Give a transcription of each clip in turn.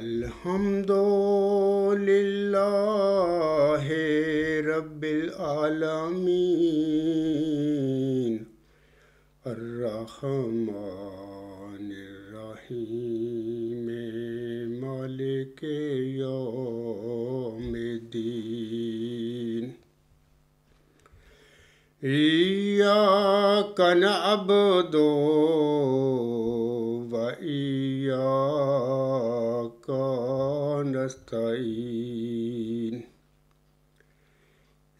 अल्हम्दुलिल्लाह रब्बिल आलमीन अर्रहमान रहीम मालिक यौमिद्दीन इय्याक नअबुदु व इय्याक وبك نستعين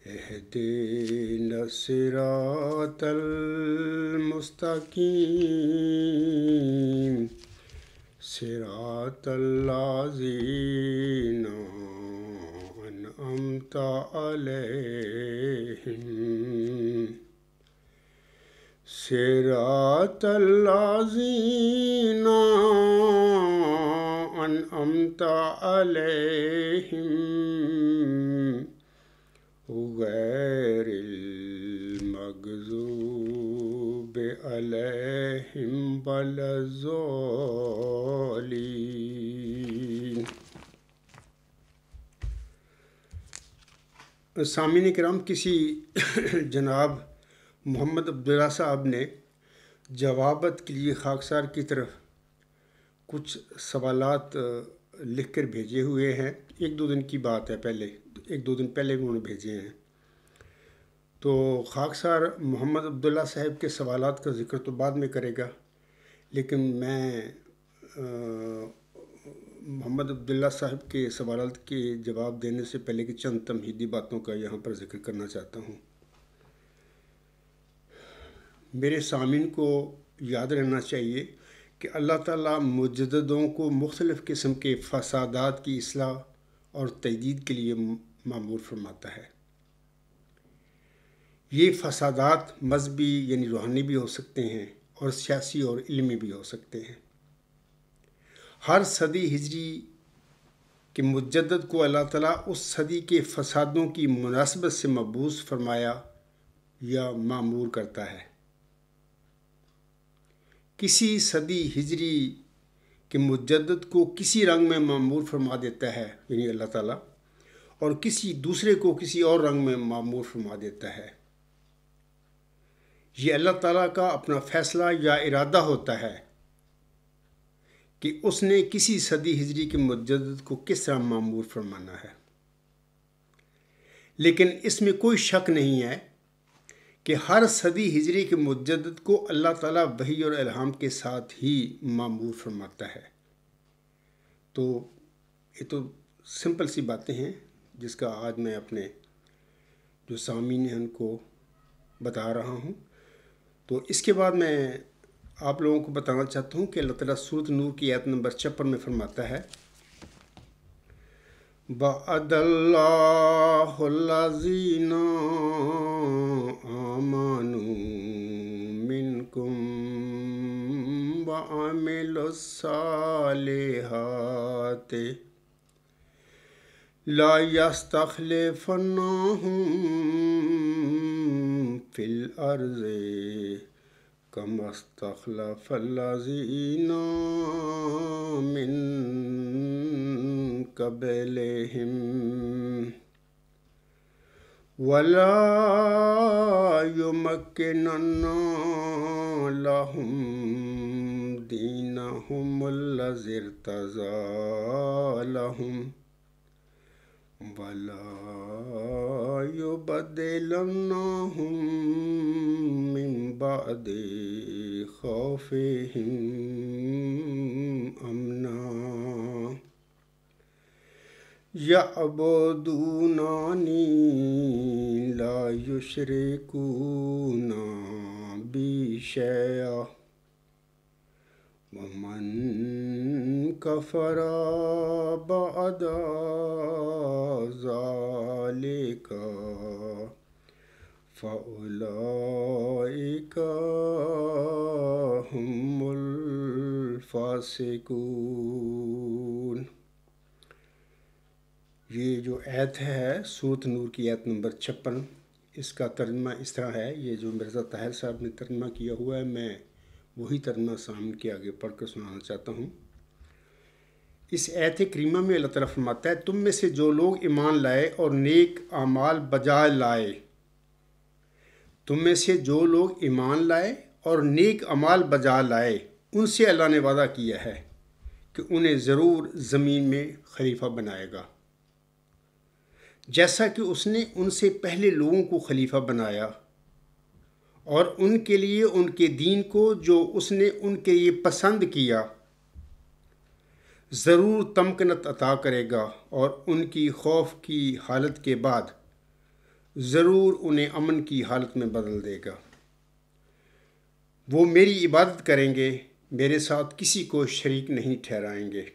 اهدنا الصراط المستقيم صراط الذين أنعمت عليهم सिरात अल्लाजीना अनअमत अलैहिम गैरिल मगजूब अलैहिम बलजोली सामिन कराम किसी जनाब मोहम्मद अब्दुल्ला साहब ने जवाबत के लिए खाकसार की तरफ कुछ सवाल लिख कर भेजे हुए हैं एक दो दिन की बात है पहले एक दो दिन पहले भी उन्होंने भेजे हैं तो खाकसार मोहम्मद अब्दुल्ला साहब के सवाल का जिक्र तो बाद में करेगा लेकिन मैं मोहम्मद अब्दुल्ला साहब के सवाल के जवाब देने से पहले की चंद तमहीदी बातों का यहाँ पर जिक्र करना चाहता हूँ मेरे सामिन को याद रहना चाहिए कि अल्लाह ताला मुजदों को मुख्तलिफ़ किस्म के फसादात की असलाह और तजदीद के लिए मामूर फरमाता है ये फसादात मजहबी यानी रूहानी भी हो सकते हैं और सियासी और इलमी भी हो सकते हैं हर सदी हिजरी के मुजद को अल्लाह ताला उस सदी के फसादों की मुनासबत से मबूस फरमाया या मामूर करता है किसी सदी हिजरी के मुजदद को किसी रंग में मामूर फरमा देता है यानी अल्लाह ताला और किसी दूसरे को किसी और रंग में मामूर फरमा देता है ये अल्लाह ताला का अपना फ़ैसला या इरादा होता है कि उसने किसी सदी हिजरी के मुजदद को किस तरह मामूर फरमाना है लेकिन इसमें कोई शक नहीं है कि हर सदी हिजरी के मुजद को अल्लाह ताला वही और इल्हाम के साथ ही मामूर फरमाता है तो ये तो सिंपल सी बातें हैं जिसका आज मैं अपने जो सामीन हैं उनको बता रहा हूँ तो इसके बाद मैं आप लोगों को बताना चाहता हूँ कि अल्लाह ताला सूरत नूर की आयत नंबर छप्पन में फरमाता है بعد الله الذين آمنوا منكم وعملوا الصالحات لا يستخلفنهم في الأرض كما استخلف الذين من قبلهم ولا يمكنن لهم دينهم الذي ارتضى لهم ولا يبدلنهم من بعد خوفهم أمنا يعبدونني لا يشركون بي شيئا ومن كفر بعد ذلك فأولئك هم الفاسقون ये जो ऐत है सूत नूर की ऐत नंबर छप्पन इसका तर्जमा इस तरह है ये जो मिर्ज़ा ताहिर साहब ने तर्जमा किया हुआ है मैं वही तरमा सामने के आगे पढ़ कर सुनाना चाहता हूँ इस ऐत करीमा में अल्लाह तरफ मत है तुम में से जो लोग ईमान लाए और नेक आमाल बजाय लाए तुम में से जो लोग ईमान लाए और नेक अमाल बजा लाए उनसे अल्लाह ने वादा किया है कि उन्हें ज़रूर ज़मीन में खलीफा बनाएगा जैसा कि उसने उनसे पहले लोगों को खलीफा बनाया और उनके लिए उनके दीन को जो उसने उनके लिए पसंद किया ज़रूर तमकनत अता करेगा और उनकी खौफ की हालत के बाद ज़रूर उन्हें अमन की हालत में बदल देगा वो मेरी इबादत करेंगे मेरे साथ किसी को शरीक नहीं ठहराएंगे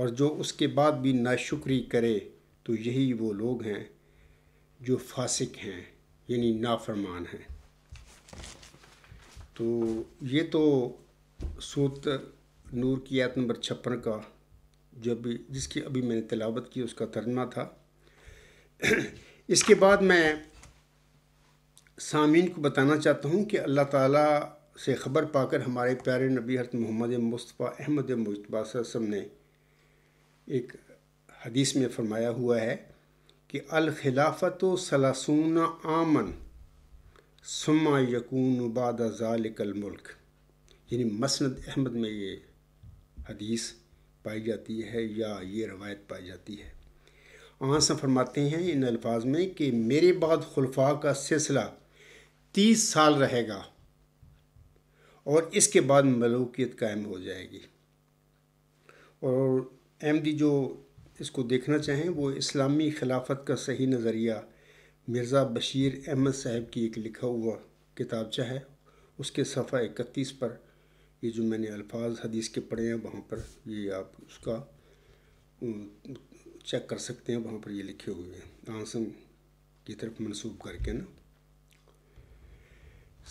और जो उसके बाद भी नाशुक्री करे तो यही वो लोग हैं जो फासिक हैं यानी नाफरमान हैं तो ये तो सूत नूर की आयत नंबर छप्पन का जो अभी जिसकी अभी मैंने तलावत की उसका तर्जमा था इसके बाद मैं सामीन को बताना चाहता हूँ कि अल्लाह ताला से ख़बर पाकर हमारे प्यारे नबी हरत मोहम्मद मुस्तफ़ा अहमद मुशतबा ने एक हदीस में फरमाया हुआ है कि अलखिलाफ़त सलासून आमन सुम्मा यकून बाद ज़ालिकल मुल्क यानी मसनद अहमद में ये हदीस पाई जाती है या ये रवायत पाई जाती है आंसा फरमाते हैं इन अल्फाज में कि मेरे बाद खुलफा का सिलसिला तीस साल रहेगा और इसके बाद मलूकियत कायम हो जाएगी और अहमदी जो इसको देखना चाहें वो इस्लामी खिलाफत का सही नज़रिया मिर्ज़ा बशीर अहमद साहब की एक लिखा हुआ किताबचा है उसके सफ़ा इकतीस पर ये जो मैंने अल्फाज हदीस के पढ़े हैं वहाँ पर ये आप उसका चेक कर सकते हैं वहाँ पर ये लिखे हुए हैं आंसम की तरफ मनसूब करके ना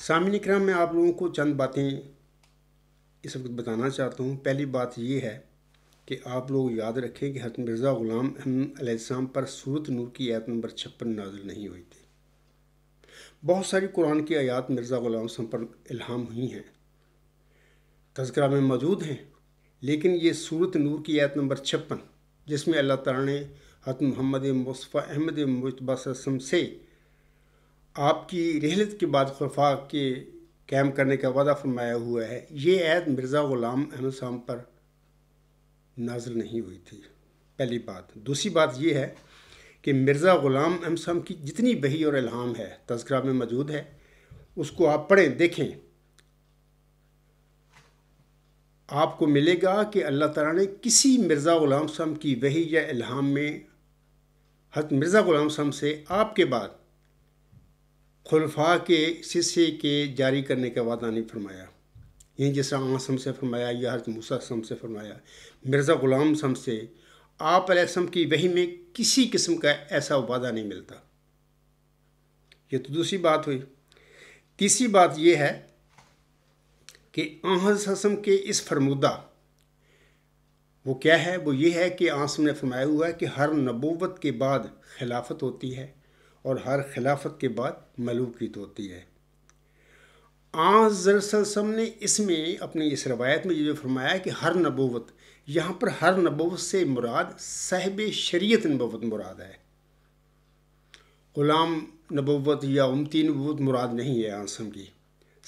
सामिन कराम मैं आप लोगों को चंद बातें इस वक्त बताना चाहता हूँ पहली बात ये है कि आप लोग याद रखें कि हजरत मिर्ज़ा ग़ुलाम अहमद पर सूरत नूर की आयत नंबर छप्पन नाजिल नहीं हुई थी बहुत सारी कुरान की आयात मिर्ज़ा ग़ुलाम पर इल्हाम हुई हैं तस्करा में मौजूद हैं लेकिन ये सूरत नूर की आयत नंबर छप्पन जिसमें अल्लाह ताला ने हत मोहम्मद मुस्फ़ा अहमद मुतबासम से आपकी रहलत के बाद खुलफा के कैम करने का वादा फरमाया हुआ है ये आयत मिर्ज़ा ग़ुलाम अहमद साहब पर नाजिल नहीं हुई थी पहली बात दूसरी बात यह है कि मिर्ज़ा ग़ुलाम अमसम की जितनी बही और इल्हाम है तस्करा में मौजूद है उसको आप पढ़ें देखें आपको मिलेगा कि अल्लाह ताला ने किसी मिर्ज़ा ग़ुलाम सम की वही या इल्हाम में हज मिर्ज़ा ग़ुलाम सम से आपके बाद खुलफा के सिसे के जारी करने का वादा नहीं फरमाया यहीं जैसा आसम से फरमाया या हजरत मूसा सम से फरमाया मिर्ज़ा ग़ुलाम सम से आप अलैसम की वही में किसी किस्म का ऐसा वादा नहीं मिलता ये तो दूसरी बात हुई तीसरी बात यह है कि आसम के इस फरमुदा वो क्या है वो ये है कि आसम ने फरमाया हुआ है कि हर नबोवत के बाद खिलाफत होती है और हर खिलाफत के बाद मलूकित होती है आज जरसलसम ने इसमें अपनी इस रवायत में ये फरमाया कि हर नबोवत यहाँ पर हर नबोवत से मुराद साहब शरीत नबोवत मुराद है ग़ुलाम नबोवत या उमती नबूवत मुराद नहीं है आसम की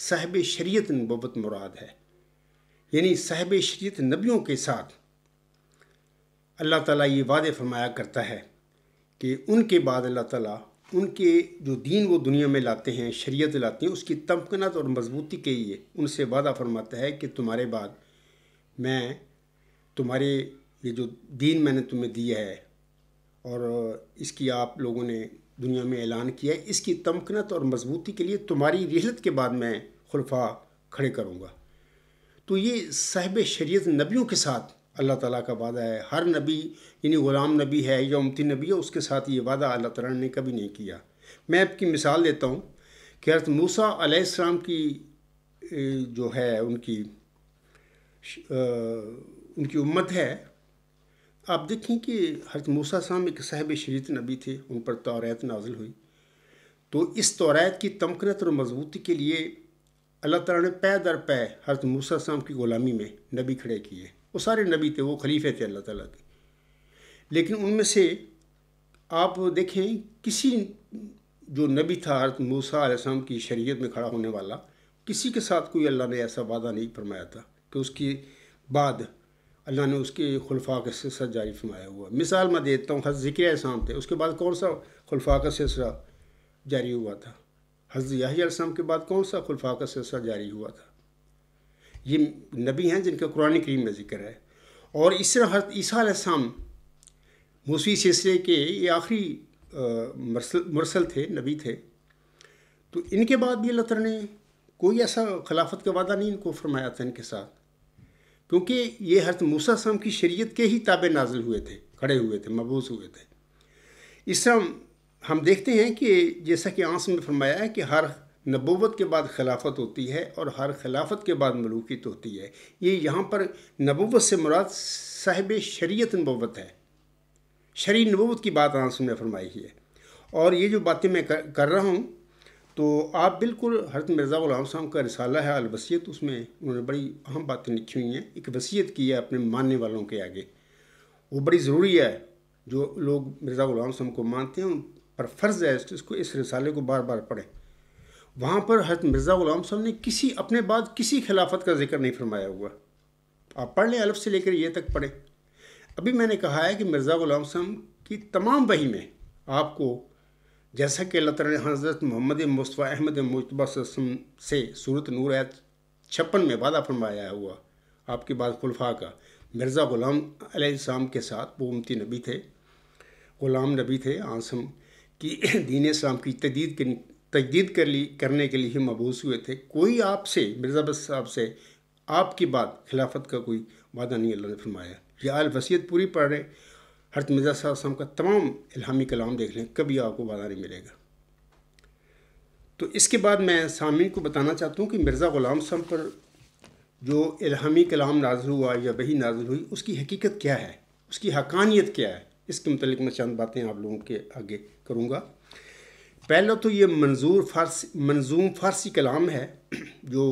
साहब शरीत नबूवत मुराद है यानी साहब शरीत नबियों के साथ अल्लाह ताला ये वादे फरमाया करता है कि उनके बाद अल्लाह ताला उनके जो दीन वो दुनिया में लाते हैं शरीयत लाते हैं उसकी तमकनत और मजबूती के लिए उनसे वादा फरमाता है कि तुम्हारे बाद मैं तुम्हारे ये जो दीन मैंने तुम्हें दिया है और इसकी आप लोगों ने दुनिया में ऐलान किया है इसकी तमकनत और मजबूती के लिए तुम्हारी रिहलत के बाद मैं खुलफा खड़े करूँगा तो ये साहब शरीत नबियों के साथ अल्लाह ताला का वादा है हर नबी यानी ग़ुलाम नबी है या उमती नबी है उसके साथ ये वादा अल्लाह ताला ने कभी नहीं किया मैं आपकी मिसाल देता हूँ कि हरत मूसा आसमाम की जो है उनकी उनकी उम्मत है आप देखें कि हरत मूसा साहब एक साहब शरीत नबी थे उन पर तौरात नाजिल हुई तो इस तौरात की तमकनत और मजबूती के लिए अल्लाह ताला ने पै दर पै हरत मूसा साहब की ग़ुलामी में नबी खड़े किए वो सारे नबी थे वो खलीफे थे अल्लाह ताला के लेकिन उनमें से आप देखें किसी जो नबी था हरत मूसा आसम की शरीयत में खड़ा होने वाला किसी के साथ कोई अल्लाह ने ऐसा वादा नहीं फरमाया था कि उसके बाद अल्लाह ने उसके खुलफा का सिलसिला जारी फरमाया हुआ मिसाल मैं देता हूँ हज ज़िक्र इस्लाम थे उसके बाद कौन सा खुलफा का सिलसिला जारी हुआ था हज याही के बाद कौन सा खुलफा का सिलसिला जारी हुआ था ये नबी हैं जिनका कुरान करीम में जिक्र है और इस हर ईसा शाम मूसी सिलसिले के ये आखिरी मरसल थे नबी थे तो इनके बाद भी अल्लाह ने कोई ऐसा खिलाफत का वादा नहीं इनको फरमाया था इनके साथ क्योंकि ये हर मूसा साम की शरीयत के ही ताबे नाजिल हुए थे खड़े हुए थे मबूस हुए थे इस तरह हम देखते हैं कि जैसा कि आंस में फरमाया है कि हर नबूवत के बाद खिलाफत होती है और हर खिलाफत के बाद मलूकियत तो होती है ये यहाँ पर नबूवत से मुराद साहब शरीयत नबूवत है शरी नबूवत की बात आंसू ने फरमाई है और ये जो बातें मैं कर, कर रहा हूँ तो आप बिल्कुल हरत मिर्ज़ा गुलाम साहब का रिसाला है अलवसीत उसमें उन्होंने बड़ी अहम बातें लिखी हुई हैं एक वसीयत की है अपने मानने वालों के आगे वो बड़ी ज़रूरी है जो लोग मिर्ज़ा गुलाम साहब को मानते हैं उन पर फ़र्ज़ है इसको इस रिसाले को बार बार पढ़ें वहाँ पर हजरत मिर्ज़ा ग़ुलाम साहब ने किसी अपने बाद किसी खिलाफत का जिक्र नहीं फरमाया हुआ आप पढ़ लें अलफ से लेकर ये तक पढ़ें अभी मैंने कहा है कि मिर्ज़ा ग़ुलाम साहब की तमाम वही में आपको जैसा कि अल्लाह तला हज़रत मोहम्मद मुस्तफ़ा अहमद मुशतबा से सूरत नूर आयत छप्पन में वादा फरमाया हुआ आपके बाद खुलफा का मिर्ज़ा ग़ुलाम अलैहिस्सलाम के साथ वो उमती नबी थे ग़ुलाम नबी थे आसम की दीन इस्लाम की तदीद के तजदीद कर ली करने के लिए ही मबूस हुए थे कोई आपसे मिर्ज़ा बस साहब से आपकी बात खिलाफत का कोई वादा नहीं अल्लाह ने फरमाया ये आल वसीयत पूरी पढ़ रहे हरत मिर्ज़ा साहब साहब का तमाम इलामी कलाम देख लें कभी आपको वादा नहीं मिलेगा तो इसके बाद मैं सामिन को बताना चाहता हूँ कि मिर्ज़ा ग़ुलाम साहब पर जो इलामी कलाम नाजिल हुआ या वही नाजिल हुई उसकी हकीकत क्या है उसकी हकानियत क्या है इसके मतलब मैं चंद बातें आप लोगों के आगे करूँगा पहला तो ये मंजूर फारसी मंजूम फारसी कलाम है जो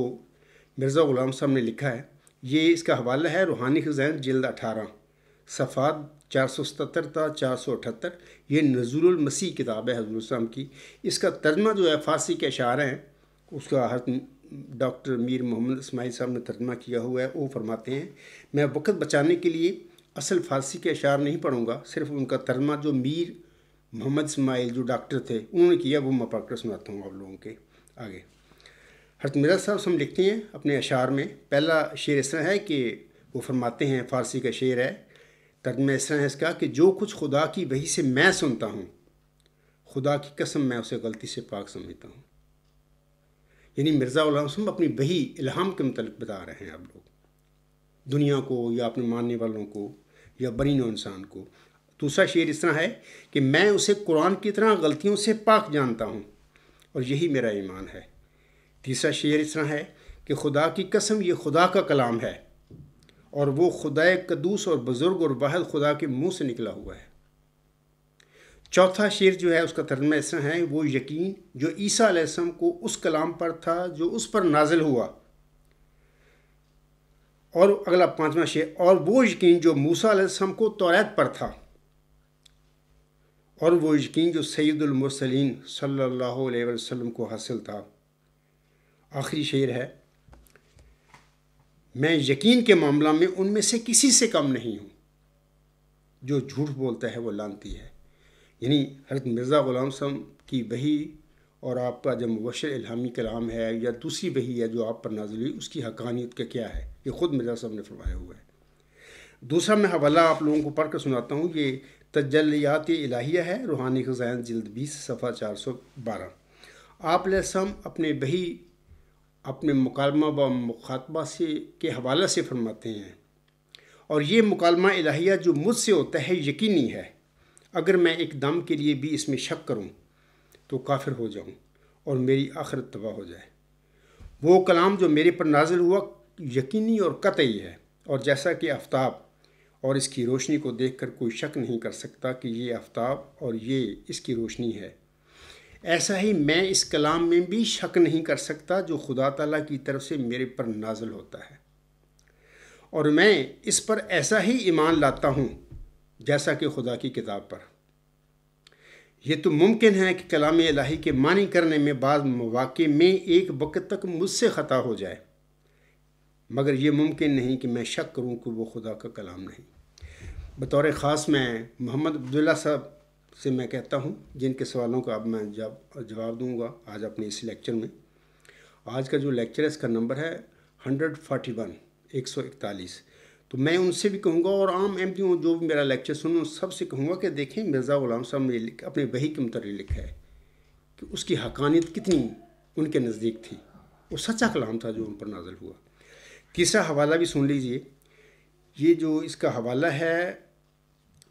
मिर्ज़ा ग़ुलाम साहब ने लिखा है ये इसका हवाला है रूहानी खजैन जल्द अठारह सफ़ात चार सौ सतर था चार सौ अठहत्तर ये नजरुलमसीह किताब है हजूर वसलम की इसका तर्जमा जो है फारसी के अशार हैं उसका हर डॉक्टर मीर मोहम्मद इसमाइल साहब ने तर्जमा किया हुआ है वो फरमाते हैं मैं वक्त बचाने के लिए असल फारसी के अशार नहीं पढ़ूँगा सिर्फ उनका तर्जमा जो मीर मोहम्मद इसमाइल जो डॉक्टर थे उन्होंने किया वो मैं पढ़कर सुनाता हूँ आप लोगों के आगे हरत मिर्जा साहब हम लिखते हैं अपने अशार में पहला शेर इस तरह है कि वो फरमाते हैं फ़ारसी का शेर है तर्जमा इस तरह है इसका कि जो कुछ खुदा की वही से मैं सुनता हूँ खुदा की कसम मैं उसे गलती से पाक समझता हूँ यानी मिर्ज़ा उलहसम अपनी वही इल्हाम के मतलब बता रहे हैं आप लोग दुनिया को या अपने मानने वालों को या नौ इंसान को दूसरा शेर इस तरह है कि मैं उसे कुरान की तरह गलतियों से पाक जानता हूँ और यही मेरा ईमान है तीसरा शेर इस तरह है कि खुदा की कसम ये खुदा का कलाम है और वो खुदा कदूस और बुज़ुर्ग और वाहद खुदा के मुंह से निकला हुआ है चौथा शेर जो है उसका तर्जमा इस है वो यकीन जो ईसा आसम को उस कलाम पर था जो उस पर नाजिल हुआ और अगला पांचवा शेर और वो यकीन जो मूसा अलैहिस्सलाम को तौरात पर था और वो यकीन जो सैदुलमसलिन सल्लाम वसल्लम को हासिल था आखिरी शेर है मैं यकीन के मामला में उनमें से किसी से कम नहीं हूँ जो झूठ बोलता है वो लानती है यानी हरत मिर्ज़ा ग़ुलाम सम की वही और आपका जब मुबशर इलामी कलाम है या दूसरी वही है जो आप पर नाजिल हुई उसकी हकानियत का क्या है ये ख़ुद मिर्ज़ा साहब ने फरमाया हुआ है दूसरा मैं हवाला आप लोगों को पढ़ कर सुनाता हूँ ये तजलियात इलाहिया है रूहानी हुसैन जल्द बीस सफ़ा चार सौ बारह आप लसम अपने बही अपने मुकालमा व मुखातबा से के हवाले से फरमाते हैं और ये मुकालमा इलाहिया जो मुझसे होता है यकीनी है अगर मैं एक दम के लिए भी इसमें शक करूँ तो काफिर हो जाऊँ और मेरी आखिरत तबाह हो जाए वो कलाम जो मेरे पर नाजिल हुआ यकीनी और कतई है और जैसा कि आफ्ताब और इसकी रोशनी को देखकर कोई शक नहीं कर सकता कि ये आफ्ताब और ये इसकी रोशनी है ऐसा ही मैं इस कलाम में भी शक नहीं कर सकता जो खुदा तला की तरफ से मेरे पर नाजल होता है और मैं इस पर ऐसा ही ईमान लाता हूँ जैसा कि खुदा की किताब पर यह तो मुमकिन है कि कलाम इलाही के मानी करने में बाद मौाक़े में एक वक्त तक मुझसे ख़ता हो जाए मगर ये मुमकिन नहीं कि मैं शक करूँ कि वो खुदा का कलाम नहीं बतौर ख़ास मैं मोहम्मद अब्दुल्ला साहब से मैं कहता हूँ जिनके सवालों का अब मैं जब जवाब दूँगा आज अपने इस लेक्चर में आज का जो लेक्चर है इसका नंबर है हंड्रेड फोर्टी वन एक सौ इकतालीस तो मैं उनसे भी कहूँगा और आम एम पी जो भी मेरा लेक्चर सुन उन सबसे कहूँगा कि देखें मिर्ज़ा गुलाम साहब ने अपने वही के मुतर लिखा है कि उसकी हकानियत कितनी उनके नज़दीक थी वो सच्चा कलाम था जो उन पर नाजल हुआ तीसरा हवाला भी सुन लीजिए ये जो इसका हवाला है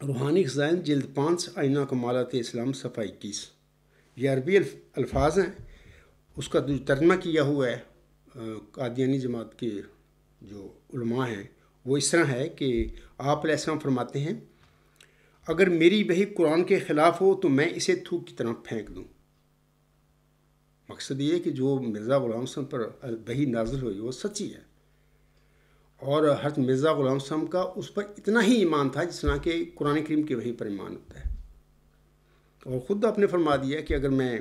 रूहानी खजान जल्द पाँच आइना कमालत इस्लाम सफ़ा इक्कीस ये अरबी अल्फाज हैं उसका जो तर्जमा किया हुआ है कादियानी जमात के जो उलमा हैं वो इस तरह है कि आप ऐसा फरमाते हैं अगर मेरी बही कुरान के ख़िलाफ़ हो तो मैं इसे थूक की तरह फेंक दूँ मकसद ये है कि जो मिर्ज़ा गुलाम पर बही नाजिल हुई वो सच्ची है और हज मिर्ज़ा गुलाम सम का उस पर इतना ही ईमान था जितना कि कुरान करीम के वहीं पर ईमान होता है और ख़ुद आपने फरमा दिया कि अगर मैं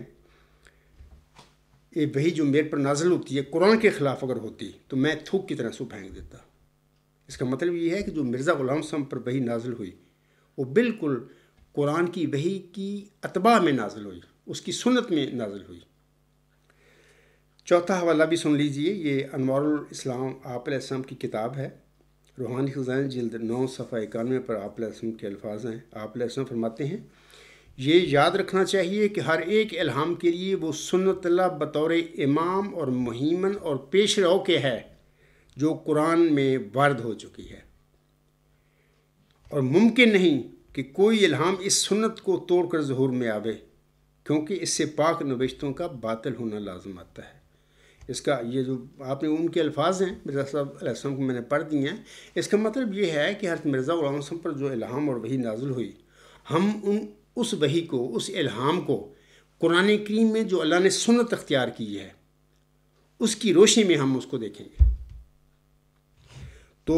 ये वही जो मेरे पर नाजल होती है कुरान के ख़िलाफ़ अगर होती तो मैं थूक की तरह से फेंक देता इसका मतलब ये है कि जो मिर्ज़ा गुलाम सम पर वही नाजल हुई वो बिल्कुल कुरान की वही की अतबा में नाजल हुई उसकी सुनत में नाजल हुई चौथा हवाला भी सुन लीजिए ये अनवारुल इस्लाम आपम की किताब है रूहानी ख़जान जल्द नौ सफ़ा इक्यानवे पर आपम के अल्फाज हैं आपम फरमाते हैं ये याद रखना चाहिए कि हर एक इल्हाम के लिए वो सुन्नतल्ला बतौर इमाम और महीमन और पेश रो के है जो कुरान में वर्द हो चुकी है और मुमकिन नहीं कि कोई इल्हाम इस सुन्नत को तोड़कर जहूर में आवे क्योंकि इससे पाक नवेशतों का बातिल होना लाजम आता है इसका ये जो आपने उनके अल्फाज हैं मिर्ज़ा साहब को मैंने पढ़ दिए हैं इसका मतलब ये है कि हर मिर्ज़ा उलम पर जो इल्हाम और वही नाजुल हुई हम उन उस वही को उस इल्हाम को कुरान करीम में जो अल्लाह ने सुनत अख्तियार की है उसकी रोशनी में हम उसको देखेंगे तो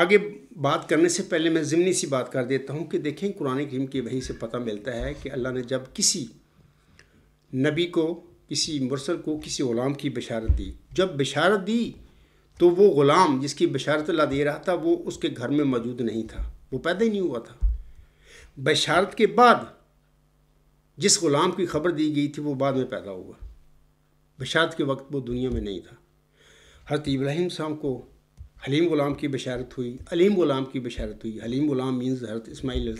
आगे बात करने से पहले मैं ज़िमनी सी बात कर देता हूँ कि देखें कुरान करीम की वही से पता मिलता है कि अल्लाह ने जब किसी नबी को किसी मुरसल को किसी ग़ुलाम की बशारत दी जब बशारत दी तो वो ग़ुलाम जिसकी बशारत ला दे रहा था वो उसके घर में मौजूद नहीं था वो पैदा ही नहीं हुआ था बशारत के बाद जिस ग़ुलाम की खबर दी गई थी वो बाद में पैदा हुआ बशारत के वक्त वो दुनिया में नहीं था हरत इब्राहिम साहब को हलीम ग़ुलाम की बशारत हुई अलीम ग़ुलाम की बशारत हुई हलीम ग़ुलाम मीन्स हरत इसमाईल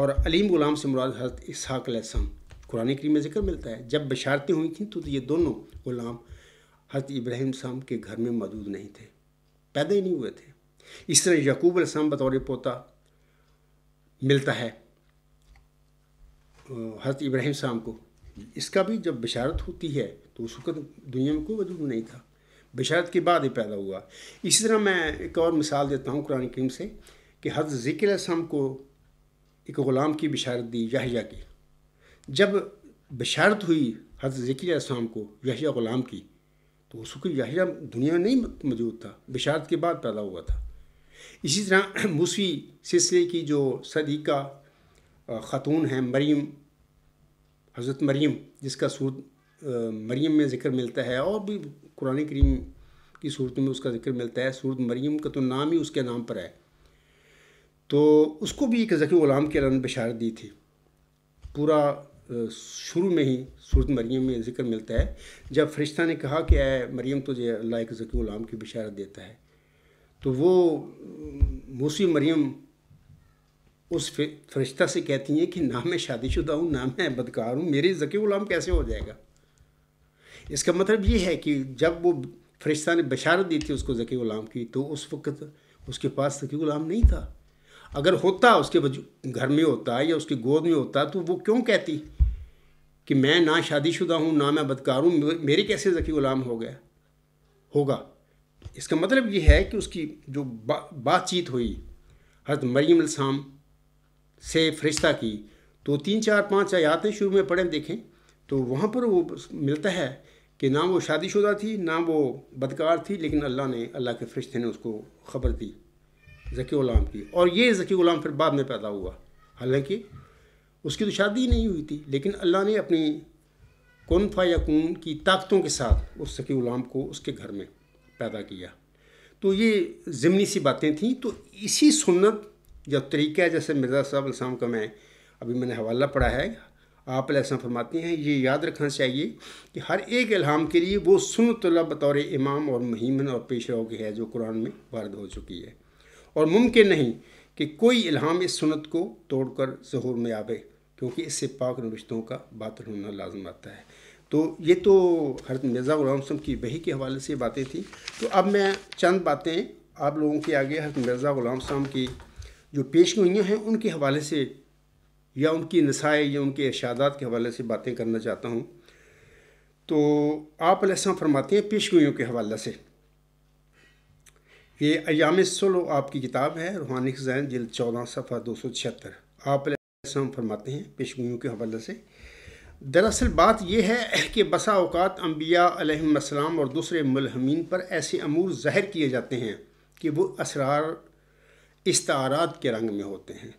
और अलीम ग़ुलाम से मुराद हरत इसहाक़ कुरान करीम में जिक्र मिलता है जब बशारतें हुई थी तो ये दोनों ग़ुलाम हज इब्राहिम साहब के घर में मौजूद नहीं थे पैदा ही नहीं हुए थे इस तरह यकूब असलम बतौर पोता मिलता है हज इब्राहिम साहब को इसका भी जब बशारत होती है तो उस वक्त दुनिया में कोई वजूद नहीं था बशारत के बाद ही पैदा हुआ इसी तरह मैं एक और मिसाल देता हूँ कुरान करीम से कि हज़ ज़िक्र को एक ग़ुलाम की बशारत दी यहिया की जब बशारत हुई हज़रत ज़कीम को याहिया ग़ुलाम की तो उस वक्त याहिया दुनिया में नहीं मौजूद था बशारत के बाद पैदा हुआ था इसी तरह मूसी सिलसिले की जो सदीका ख़ातून हैं मरीम हज़रत मरीम जिसका सूरत मरीम में ज़िक्र मिलता है और भी कुरान करीम की सूरत में उसका ज़िक्र मिलता है सूरत मरीम का तो नाम ही उसके नाम पर है तो उसको भी एक ज़ख़ी ग़ुलाम के रन बशारत दी थी पूरा शुरू में ही सूरत मरीम में जिक्र मिलता है जब फरिश्ता ने कहा कि ए मरीम तुझे अल्लाह के जकी गुलाम की बिशारत देता है तो वो मूसी मरीम उस फरिश्ता से कहती हैं कि ना मैं शादीशुदा हूँ ना मैं बदकार हूँ मेरे जकी गुलाम कैसे हो जाएगा इसका मतलब ये है कि जब वो फरिश्ता ने बशारत दी थी उसको जकी गुलाम की तो उस वक्त उसके पास जकी गुलाम नहीं था अगर होता उसके घर में होता या उसकी गोद में होता तो वो क्यों कहती कि मैं ना शादीशुदा हूँ ना मैं बदकार हूँ मेरे कैसे ज़की ग़ुलाम हो गया होगा इसका मतलब ये है कि उसकी जो बा, बातचीत हुई हजरत मरीम शाम से फरिश्ता की तो तीन चार पाँच आयातें शुरू में पढ़ें देखें तो वहाँ पर वो मिलता है कि ना वो शादीशुदा थी ना वो बदकार थी लेकिन अल्लाह ने अल्लाह के फरिश्ते ने उसको ख़बर दी जकी ग़ुलाम की और ये जकी ग़ुलाम फिर बाद में पैदा हुआ हालांकि उसकी तो शादी नहीं हुई थी लेकिन अल्लाह ने अपनी कन फ़ायकून की ताकतों के साथ उस सकी ग़ुलाम को उसके घर में पैदा किया तो ये ज़मनी सी बातें थीं तो इसी सुन्नत या तरीक़ा जैसे मिर्ज़ा साहब इस्लाम का मैं अभी मैंने हवाला पढ़ा है आप ऐसा फरमाते हैं ये याद रखना चाहिए कि हर एक इल्हाम के लिए वो सुनतल्ला बतौर इमाम और महिमन और पेश की है जो कुरान में वारद हो चुकी है और मुमकिन नहीं कि कोई इल्हाम इस सुनत को तोड़कर जहूर में आवे क्योंकि इससे पाक रिश्तों का बातल होना लाजम आता है तो ये तो हर मिर्ज़ा गुलाम की बही के हवाले से बातें थी तो अब मैं चंद बातें आप लोगों के आगे हर मिर्ज़ा गुलाम की जो पेश गोइयाँ हैं उनके हवाले से या उनकी नसाए या उनके इर्शादात के हवाले से बातें करना चाहता हूँ तो आप ऐसा फरमाते हैं पेश गोइयों के हवाले से ये अयाम सलो आपकी किताब है रूहानी खजैन जिल चौदह सफ़ा दो सौ छिहत्तर आप इस्लाम फरमाते हैं पेशगोइयों के हवाले से दरअसल बात यह है कि बसा अवत अम्बिया अलैहिस्सलाम और दूसरे मलहमीन पर ऐसे अमूर ज़ाहिर किए जाते हैं कि वो असरार इस्तारात के रंग में होते हैं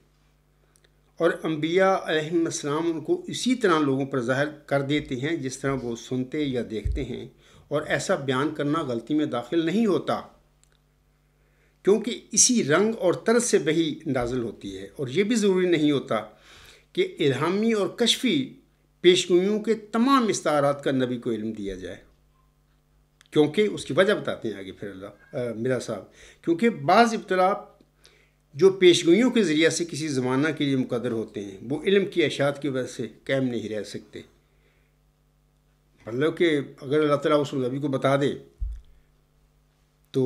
और अम्बिया अलैहिस्सलाम उनको इसी तरह लोगों पर ज़ाहिर कर देते हैं जिस तरह वो सुनते या देखते हैं और ऐसा बयान करना गलती में दाखिल नहीं होता क्योंकि इसी रंग और तरस से बही नाजल होती है और ये भी ज़रूरी नहीं होता कि इल्हामी और कशफी पेशगोइयों के तमाम इस्तारात का नबी को इल्म दिया जाए क्योंकि उसकी वजह बताते हैं आगे फिर अल्लाह मिला साहब क्योंकि बाज़ इब्तला जो पेशगोइयों के ज़रिए से किसी ज़माना के लिए मुकदर होते हैं वो इल्म की अशात की वजह से कैम नहीं रह सकते मतलब कि अगर अल्लाह ताला उस नबी को बता दे तो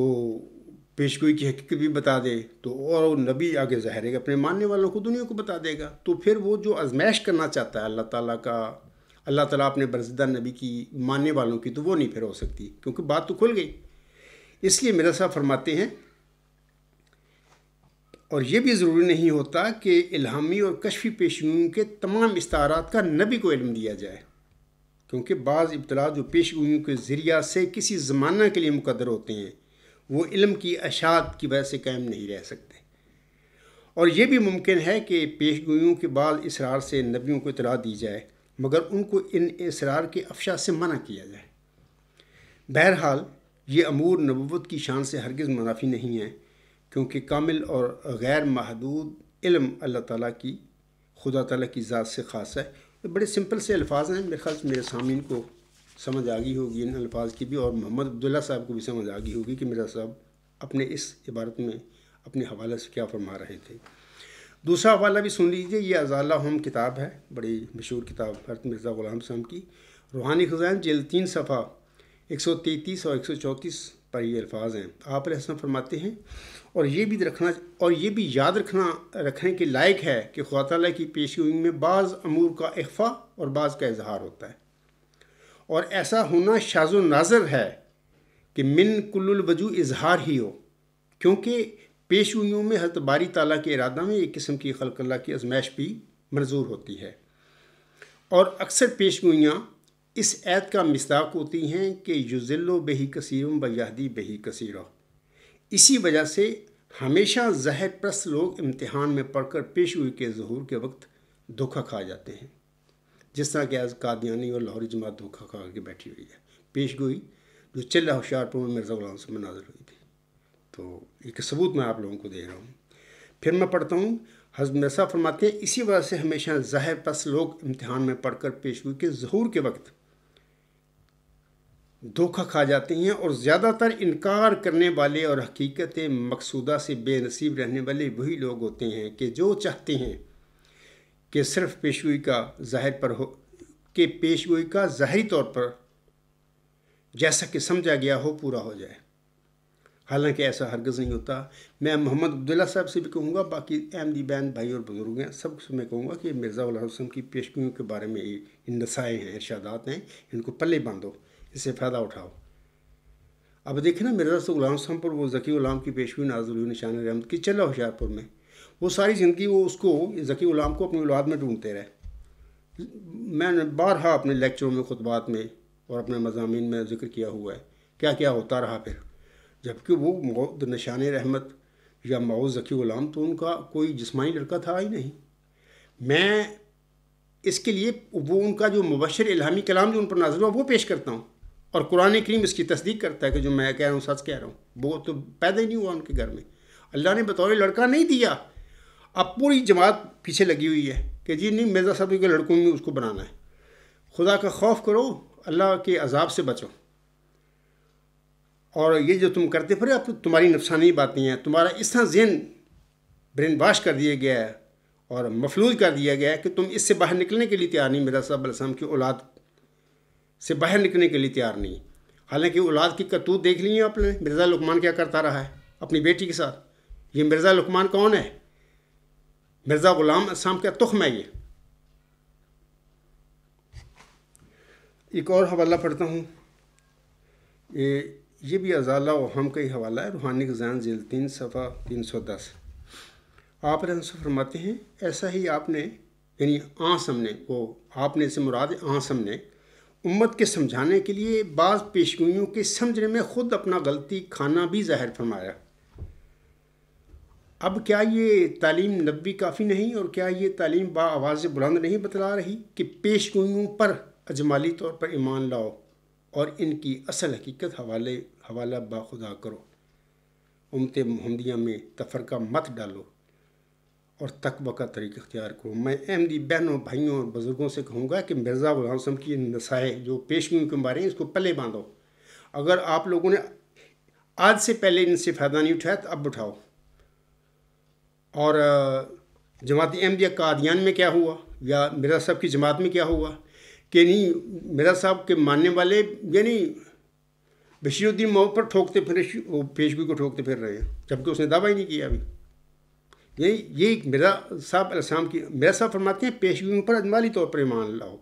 पेशगोई की हकीकत भी बता दे तो और वो नबी आगे ज़ाहिर है अपने मानने वालों को दुनिया को बता देगा तो फिर वो जो आजमाइश करना चाहता है अल्लाह ताला का अल्लाह ताला अपने बरसदा नबी की मानने वालों की तो वो नहीं फिर हो सकती क्योंकि बात तो खुल गई इसलिए मेरा साहब फरमाते हैं और ये भी ज़रूरी नहीं होता कि इलामी और कशफी पेशगियों के तमाम इस्तारात का नबी को इल्म दिया जाए क्योंकि बाज़ इब्तला जो पेशगियों के ज़रिया से किसी ज़माना के लिए मुकदर होते हैं वो इल्म की अशात की वजह से कायम नहीं रह सकते और ये भी मुमकिन है कि पेश गोयों के बाद इसरार से नबियों को इतला दी जाए मगर उनको इन इसरार के अफशा से मना किया जाए बहरहाल ये अमूर नबूत की शान से हरगज़ मुनाफी नहीं है क्योंकि कामिल और गैर महदूद इल्म अल्लाह ताला की खुदा ताला की ज़ात से ख़ास है तो बड़े सिंपल से अल्फाज हैं मेरे खास मेरे सामीन को समझ आ गई होगी इन अल्फाज की भी और मोहम्मद अब्दुल्ला साहब को भी समझ आ गई होगी कि मिर्ज़ा साहब अपने इस इबारत में अपने हवाले से क्या फरमा रहे थे दूसरा हवाला भी सुन लीजिए ये अजाला हम किताब है बड़ी मशहूर किताब हरत मिर्ज़ा गुलाम साहब की रूहानी ख़जान जेल तीन सफ़ा एक सौ तैंतीस और एक सौ चौंतीस पर ये अल्फाज हैं तो आप रहसन फरमाते हैं और ये भी रखना और ये भी याद रखना रखने के लायक है कि खुदा की पेशी में बाज़ अमूर का अखफ़ा और बाज़ का इजहार होता है और ऐसा होना शाजो नाजर है कि मिन कुल वजू इजहार ही हो क्योंकि पेशगोइयों में हजरत बारी ताला के इरादा में एक किस्म की खलकल्ला की आजमाइश भी मंजूर होती है और अक्सर पेशगोइयाँ इस ऐत का मिसदाक होती हैं कि युजिल्लो बही कसीरम बयाहदी बही कसीर इसी वजह से हमेशा जहर प्रस्त लोग इम्तहान में पढ़कर पेशगोई के जहूर के वक्त धोखा खा जाते हैं जिस तरह गैस कादियानी और लाहौरी जमात धोखा खा के बैठी हुई है पेश गोई जो चिल्ला होशियारपुर में मिर्ज़ा गुलाम से मुनाजर हुई थी तो एक सबूत मैं आप लोगों को दे रहा हूँ फिर मैं पढ़ता हूँ हज मिर्सा फरमाते हैं इसी वजह से हमेशा ज़ाहिर पस लोग इम्तहान में पढ़कर पेशगोई के जहूर के वक्त धोखा खा जाते हैं और ज़्यादातर इनकार करने वाले और हकीकत मकसूदा से बेनसीब रहने वाले वही लोग होते हैं कि जो चाहते हैं कि सिर्फ पेशगोई का जाहिर पर हो कि पेशगोई का ज़ाहरी तौर पर जैसा कि समझा गया हो पूरा हो जाए हालांकि ऐसा हरगज़ नहीं होता मैं मोहम्मद अब्दुल्ला साहब से भी कहूँगा बाकी अहमदी बहन भाई और बुज़ुर्ग हैं सब से मैं कहूँगा कि मिर्ज़ा हसन की पेशगियों के बारे में ये नसाएँ हैं इर्शादात हैं इनको पल्ले बांधो इससे फ़ायदा उठाओ अब देखे ना मिर्ज़ा से गुलाम पर वो ज़की गुलाम की पेशगोई नाजुल निशान रहमद की चला होशियारपुर में वो सारी ज़िंदगी वो उसको जकी ग़ुलाम को अपनी औलाद में ढूंढते रहे मैंने बारहा अपने लेक्चरों में खुतबात में और अपने मजामी में जिक्र किया हुआ है क्या क्या होता रहा फिर जबकि वो मौद नशान रहमत या माऊ जकी ग़ुलाम तो उनका कोई जिसमानी लड़का था ही नहीं मैं इसके लिए वो उनका जो मुबशर इलामी कलाम जो उन पर नाजर हुआ वो पेश करता हूँ और कुरान करीम इसकी तस्दीक करता है कि जो मैं कह रहा हूँ सच कह रहा हूँ वो तो पैदा ही नहीं हुआ उनके घर में अल्लाह ने बतौर लड़का नहीं दिया अब पूरी जमात पीछे लगी हुई है कि जी नहीं मिर्ज़ा साहब के लड़कों में उसको बनाना है खुदा का खौफ करो अल्लाह के अजाब से बचो और ये जो तुम करते फिर अब तुम्हारी नफसानी बातें हैं तुम्हारा इस तरह जहन ब्रेन वाश कर दिया गया है और मफलूज कर दिया गया है कि तुम इससे बाहर निकलने के लिए तैयार नहीं मिर्जा साहब अलैहिस्सलाम की औलाद से बाहर निकलने के लिए तैयार नहीं हालांकि औलाद की करतूत देख ली है आपने मिर्ज़ा लकमान क्या करता रहा है अपनी बेटी के साथ ये मिर्ज़ा लकमान कौन है मिर्ज़ा ग़ुलाम इस्लाम का तुख है ये एक और हवाला पढ़ता हूँ ये ये भी अजाला हम का ही हवाला है रूहानी गजान जेल तीन सफ़ा तीन सौ दस आप रंसो फरमाते हैं ऐसा ही आपने यानी आ हमने वो आपने से मुराद आसम ने उम्मत के समझाने के लिए बाज़ पेशगोइयों के समझने में ख़ुद अपना गलती खाना भी ज़ाहिर फरमाया अब क्या ये तालीम नबी काफ़ी नहीं और क्या ये तालीम बा आवाज़ बुलंद नहीं बतला रही कि पेश गोइयों पर अजमाली तौर पर ईमान लाओ और इनकी असल हकीकत हवाले हवाला बाखुदा करो उमत महमदिया में तफरका मत डालो और तकबा का तरीक़ अख्तियार करो मैं अहमदी बहनों भाइयों और बुज़ुर्गों से कहूँगा कि मिर्ज़ा गुलाम की नसाए जो पेशगियों के बारे हैं इसको पले बांधो अगर आप लोगों ने आज से पहले इनसे फ़ायदा नहीं उठाया तो अब उठाओ और जमात अहमदिया कादियान में क्या हुआ या मिर्जा साहब की जमात में क्या हुआ कि नहीं मिर्जा साहब के मानने वाले यानी बशीरुद्दीन मऊ पर ठोकते फिर पेशगी को ठोकते फिर रहे हैं जबकि उसने दावा ही नहीं किया अभी यही यही मिर्जा साहब अलसाम की मिर्जा साहब फरमाते हैं पेशगी पर अजमाली तौर पर ईमान लाओ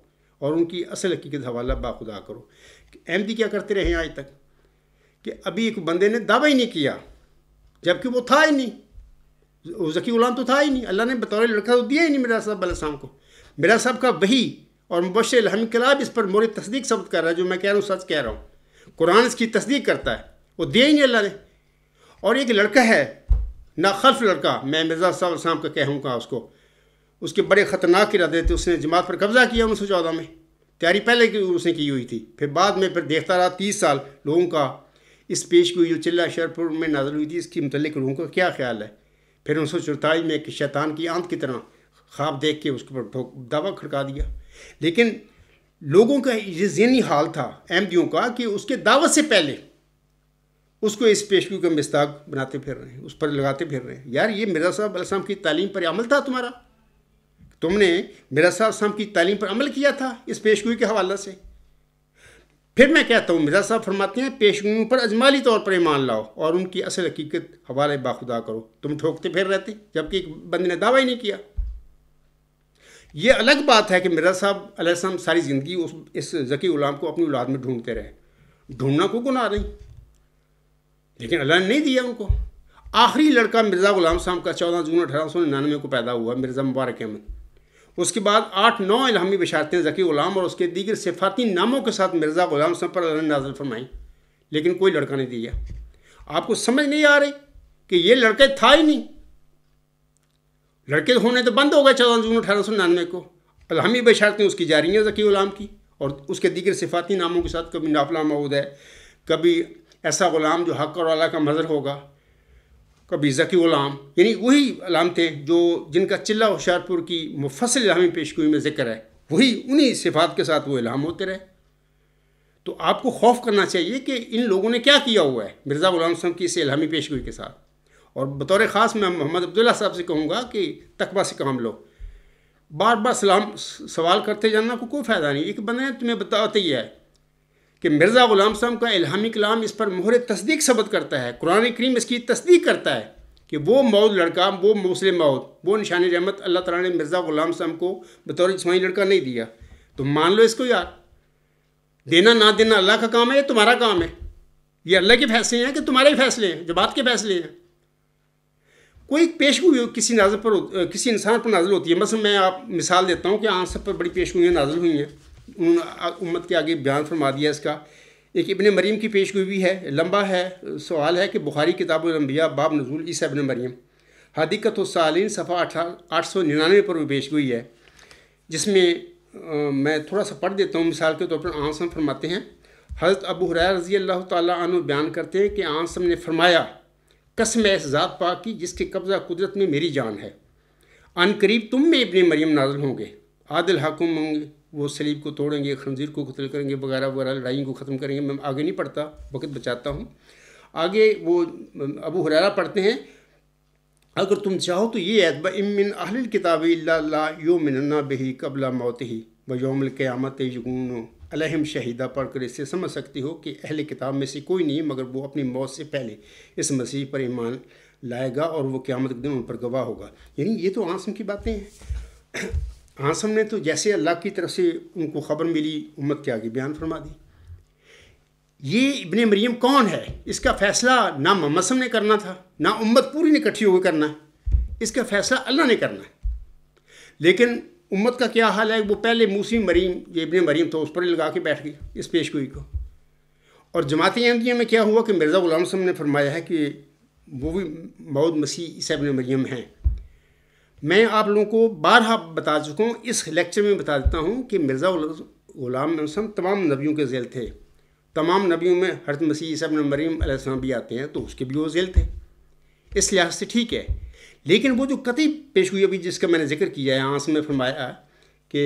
और उनकी असल हकीकत हवाला बाखुदा करो अहमदी क्या करते रहे आज तक कि अभी एक बंदे ने दावा ही नहीं किया जबकि वो था ही नहीं जकी गुलाम तो था ही नहीं अल्लाह ने बतौर लड़का तो दिया ही नहीं मेरा साहब साहब को मेरा साहब का वही और मुबश अलहमकलाब इस पर मोर तस्दीक सबूत कर रहा है जो मैं कह रहा हूँ सच कह रहा हूँ कुरान इसकी तस्दीक करता है वो दिया ही नहीं अल्लाह ने और एक लड़का है नाखल्फ लड़का मैं मिर्ज़ा साहब साहब का कहूँगा उसको उसके बड़े ख़तरनाक इरादे थे उसने जमात पर कब्ज़ा किया उन्नीस सौ चौदह में तैयारी पहले की उसने की हुई थी फिर बाद में फिर देखता रहा तीस साल लोगों का इस पेश को जो चिल्ला शरपुर में नाजल हुई थी इसके मतलब लोगों का क्या ख्याल है फिर उन्नीस सौ चौतालीस में एक शैतान की आंत की तरह ख्वाब देख के उसके ऊपर दावा खड़का दिया लेकिन लोगों का ये जहनी हाल था अहमदियों का कि उसके दावत से पहले उसको इस पेशगी का मस्ताक बनाते फिर रहे हैं उस पर लगाते फिर रहे हैं यार ये मिर्जा साहब अलसाम की तालीम पर अमल था तुम्हारा तुमने मिर्जा साहब की तालीम पर अमल किया था इस पेशगोई के हवाले से फिर मैं कहता हूँ मिर्जा साहब फरमाते हैं पेशगियों पर अजमाली तौर पर ईमान लाओ और उनकी असल हकीकत हवाले बाखुदा करो तुम ठोकते फिर रहते जबकि एक बंदे ने दावा ही नहीं किया ये अलग बात है कि मिर्जा साहब अलैहिस्सलाम सारी ज़िंदगी उस इस जकी ग़ुलाम को अपनी औलाद में ढूंढते रहे ढूंढना को गुना नहीं लेकिन अल्लाह ने नहीं दिया उनको आखिरी लड़का मिर्ज़ा ग़ुलाम साहब का चौदह जून अठारह सौ निन्यानवे को पैदा हुआ मिर्ज़ा मुबारक अहमद उसके बाद आठ नौ इलामी बशारतें जकी ग़ुलाम और उसके दीगर सिफाती नामों के साथ मिर्ज़ा ग़ुलाम सब पर नाजल फरमाई लेकिन कोई लड़का नहीं दिया आपको समझ नहीं आ रही कि ये लड़के था ही नहीं लड़के तो होने तो बंद हो गए चौदह जून अठारह सौ नानवे को अलहमी बशारतें उसकी जा रही हैं जकी ग़ुलाम की और उसके दीगर सिफाती नामों के साथ कभी नाफला मऊद है कभी ऐसा ग़ुलाम जो हक और अला का मज़र होगा कभी ज़की उलाम यानी वही अलामतें थे जो जिनका चिल्ला होशियारपुर की मुफसल इलामी पेशगोई में ज़िक्र है वही उन्हीं सिफात के साथ वो इलाम होते रहे तो आपको खौफ करना चाहिए कि इन लोगों ने क्या किया हुआ है मिर्ज़ा गुलाम साहब की इस इलामी पेशगोई के साथ और बतौर ख़ास मैं मोहम्मद अब्दुल्ला साहब से कहूँगा कि तकबा से काम लो बार बार सलाम सवाल करते जानना को कोई फ़ायदा नहीं एक बंदा तुम्हें बताते ही है कि मिर्ज़ा ग़ुलाम साहब का इल्हामी कलाम इस पर मोहर तस्दीक सबत करता है कुरान करीम इसकी तस्दीक करता है कि वो मौत लड़का वो मौसले मौत वो निशान रहमत अल्लाह ताला ने मिर्ज़ा ग़ुलाम साहब को बतौर जिसमानी लड़का नहीं दिया तो मान लो इसको यार देना ना देना अल्लाह का काम है ये तुम्हारा काम है ये अल्लाह के फैसले हैं कि तुम्हारे ही फैसले हैं जबात के फैसले हैं कोई पेशगोई किसी नाजर पर किसी इंसान पर नाजिल होती है बस मैं आप मिसाल देता हूँ कि आप सब पर बड़ी पेशगोइयाँ नाजिल हुई हैं उन उम्मत के आगे बयान फरमा दिया इसका एक इबन मरीम की पेश भी है लंबा है सवाल है कि बुखारी किताबलम्बिया बाब नजूल ईसा इबन मरीम हदीकत सालिन सफ़ा आठ सौ निन्यानवे पर भी पेश हुई है जिसमें आ, मैं थोड़ा सा पढ़ देता हूँ मिसाल के तौर पर आंसम फरमाते हैं हज़रत अबू हर रज़ी अल्लाह तु बयान करते हैं कि आंसम ने फरमाया कसम ऐस ज़ात पा की जिसके कब्ज़ा कुदरत में मेरी जान है अन करीब तुम में इबन मरीम नाजल होंगे आदिल हकुम होंगे वो सलीब को तोड़ेंगे खंजीर को कत्ल करेंगे वगैरह वगैरह लड़ाई को ख़त्म करेंगे मैं आगे नहीं पढ़ता वक्त बचाता हूँ आगे वो अबू हुररा पढ़ते हैं अगर तुम चाहो तो ये ऐतबा इमिन अहल किताब यो मिनना बही कबला मौत ही व योमल क़्यामत यगून अलहम शहीदा पढ़कर इससे समझ सकती हो कि अहल किताब में से कोई नहीं मगर वो अपनी मौत से पहले इस मसीह पर ईमान लाएगा और वो क़्यामत के दिन उन पर गवाह होगा यानी ये तो आसम की बातें हैं आसम हाँ, ने तो जैसे अल्लाह की तरफ से उनको ख़बर मिली उम्मत के आगे बयान फरमा दी ये इबन मरीम कौन है इसका फ़ैसला ना ममसम ने करना था ना उम्मत पूरी ने इकट्ठी होकर करना है इसका फ़ैसला अल्लाह ने करना है लेकिन उम्मत का क्या हाल है वो पहले मूसी मरीम ये इबन मरीम तो उस पर लगा के बैठ गई इस पेशगोई को और जमात अहमदिया में क्या हुआ कि मिर्ज़ा गुलाम ने फरमाया है कि वो भी मऊद मसीह इस इबन मरीम हैं मैं आप लोगों को बारह बता चुका हूँ इस लेक्चर में बता देता हूँ कि मिर्ज़ा गुलाम वसम तमाम नबियों के जेल थे तमाम नबियों में हरत मसीह सब मरीम भी आते हैं तो उसके भी वो जेल थे इस लिहाज से ठीक है लेकिन वो जो कतई पेश हुई अभी जिसका मैंने जिक्र किया है आंस में फरमाया कि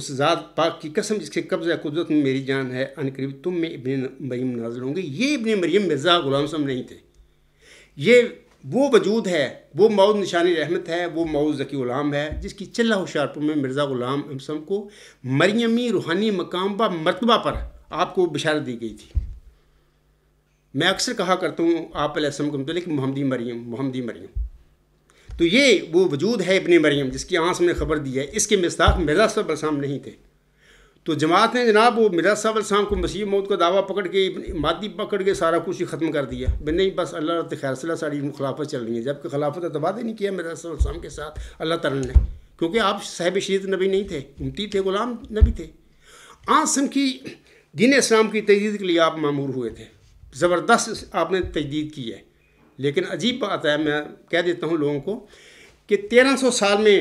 उस ज़ात पाक की कसम जिसके कब्ज़ कुदरत में मेरी जान है अनकरीब तुम मैं इबन मरीम नाजर होंगे ये इबन मरीम मिर्ज़ा गुलाम सम नहीं थे ये वो वजूद है वो मऊद निशानी रहमत है वो मऊद ज़की ग़ुलाम है जिसकी चिल्ला होशियारपुर में मिर्ज़ा ग़ुलाम इमसम को मरियमी रूहानी मकाम व मरतबा पर आपको बशारत दी गई थी मैं अक्सर कहा करता हूँ आप अलैहिस्सलाम के मतलब मोहम्मदी मरियम मोहम्मदी मरियम तो ये वो वजूद है इबन मरियम जिसकी आँस ने खबर दी है इसके मिसाक मिर्ज़ा सब नहीं थे तो जमात ने जनाब वो मिर्जा साहब शाम को मसीह मौत का दावा पकड़ के मादी पकड़ के सारा कुछ ही ख़त्म कर दिया नहीं बस अल्लाह खैरसला साड़ी खिलाफत चल रही है जबकि खिलाफत तबाद नहीं किया मिर्जा साहब शाम के साथ अल्लाह तला ने क्योंकि आप साहब शरीत नबी नहीं थे उमती थे गुलाम नबी थे आसम की दीन इस्लाम की तजदीद के लिए आप मामूर हुए थे ज़बरदस्त आपने तजदीद की है लेकिन अजीब बात है मैं कह देता हूँ लोगों को कि तेरह सौ साल में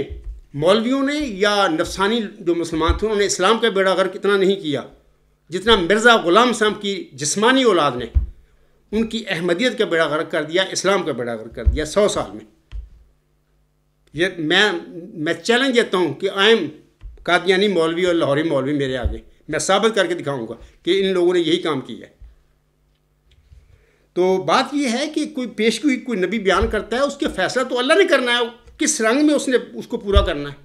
मौलवियों ने या नफसानी जो मुसलमान थे उन्होंने इस्लाम का बेड़ा गर्क इतना नहीं किया जितना मिर्ज़ा ग़ुलाम साहब की जिसमानी औलाद ने उनकी अहमदियत का बेड़ा गर्क कर दिया इस्लाम का बेड़ा गर्क कर दिया सौ साल में ये मैं मैं चैलेंज देता हूँ कि आई एम कादियानी मौलवी और लाहौरी मौलवी मेरे आगे मैं साबित करके दिखाऊंगा कि इन लोगों ने यही काम किया है तो बात यह है कि कोई पेशगी कोई नबी बयान करता है उसके फैसला तो अल्लाह ने करना है किस रंग में उसने उसको पूरा करना है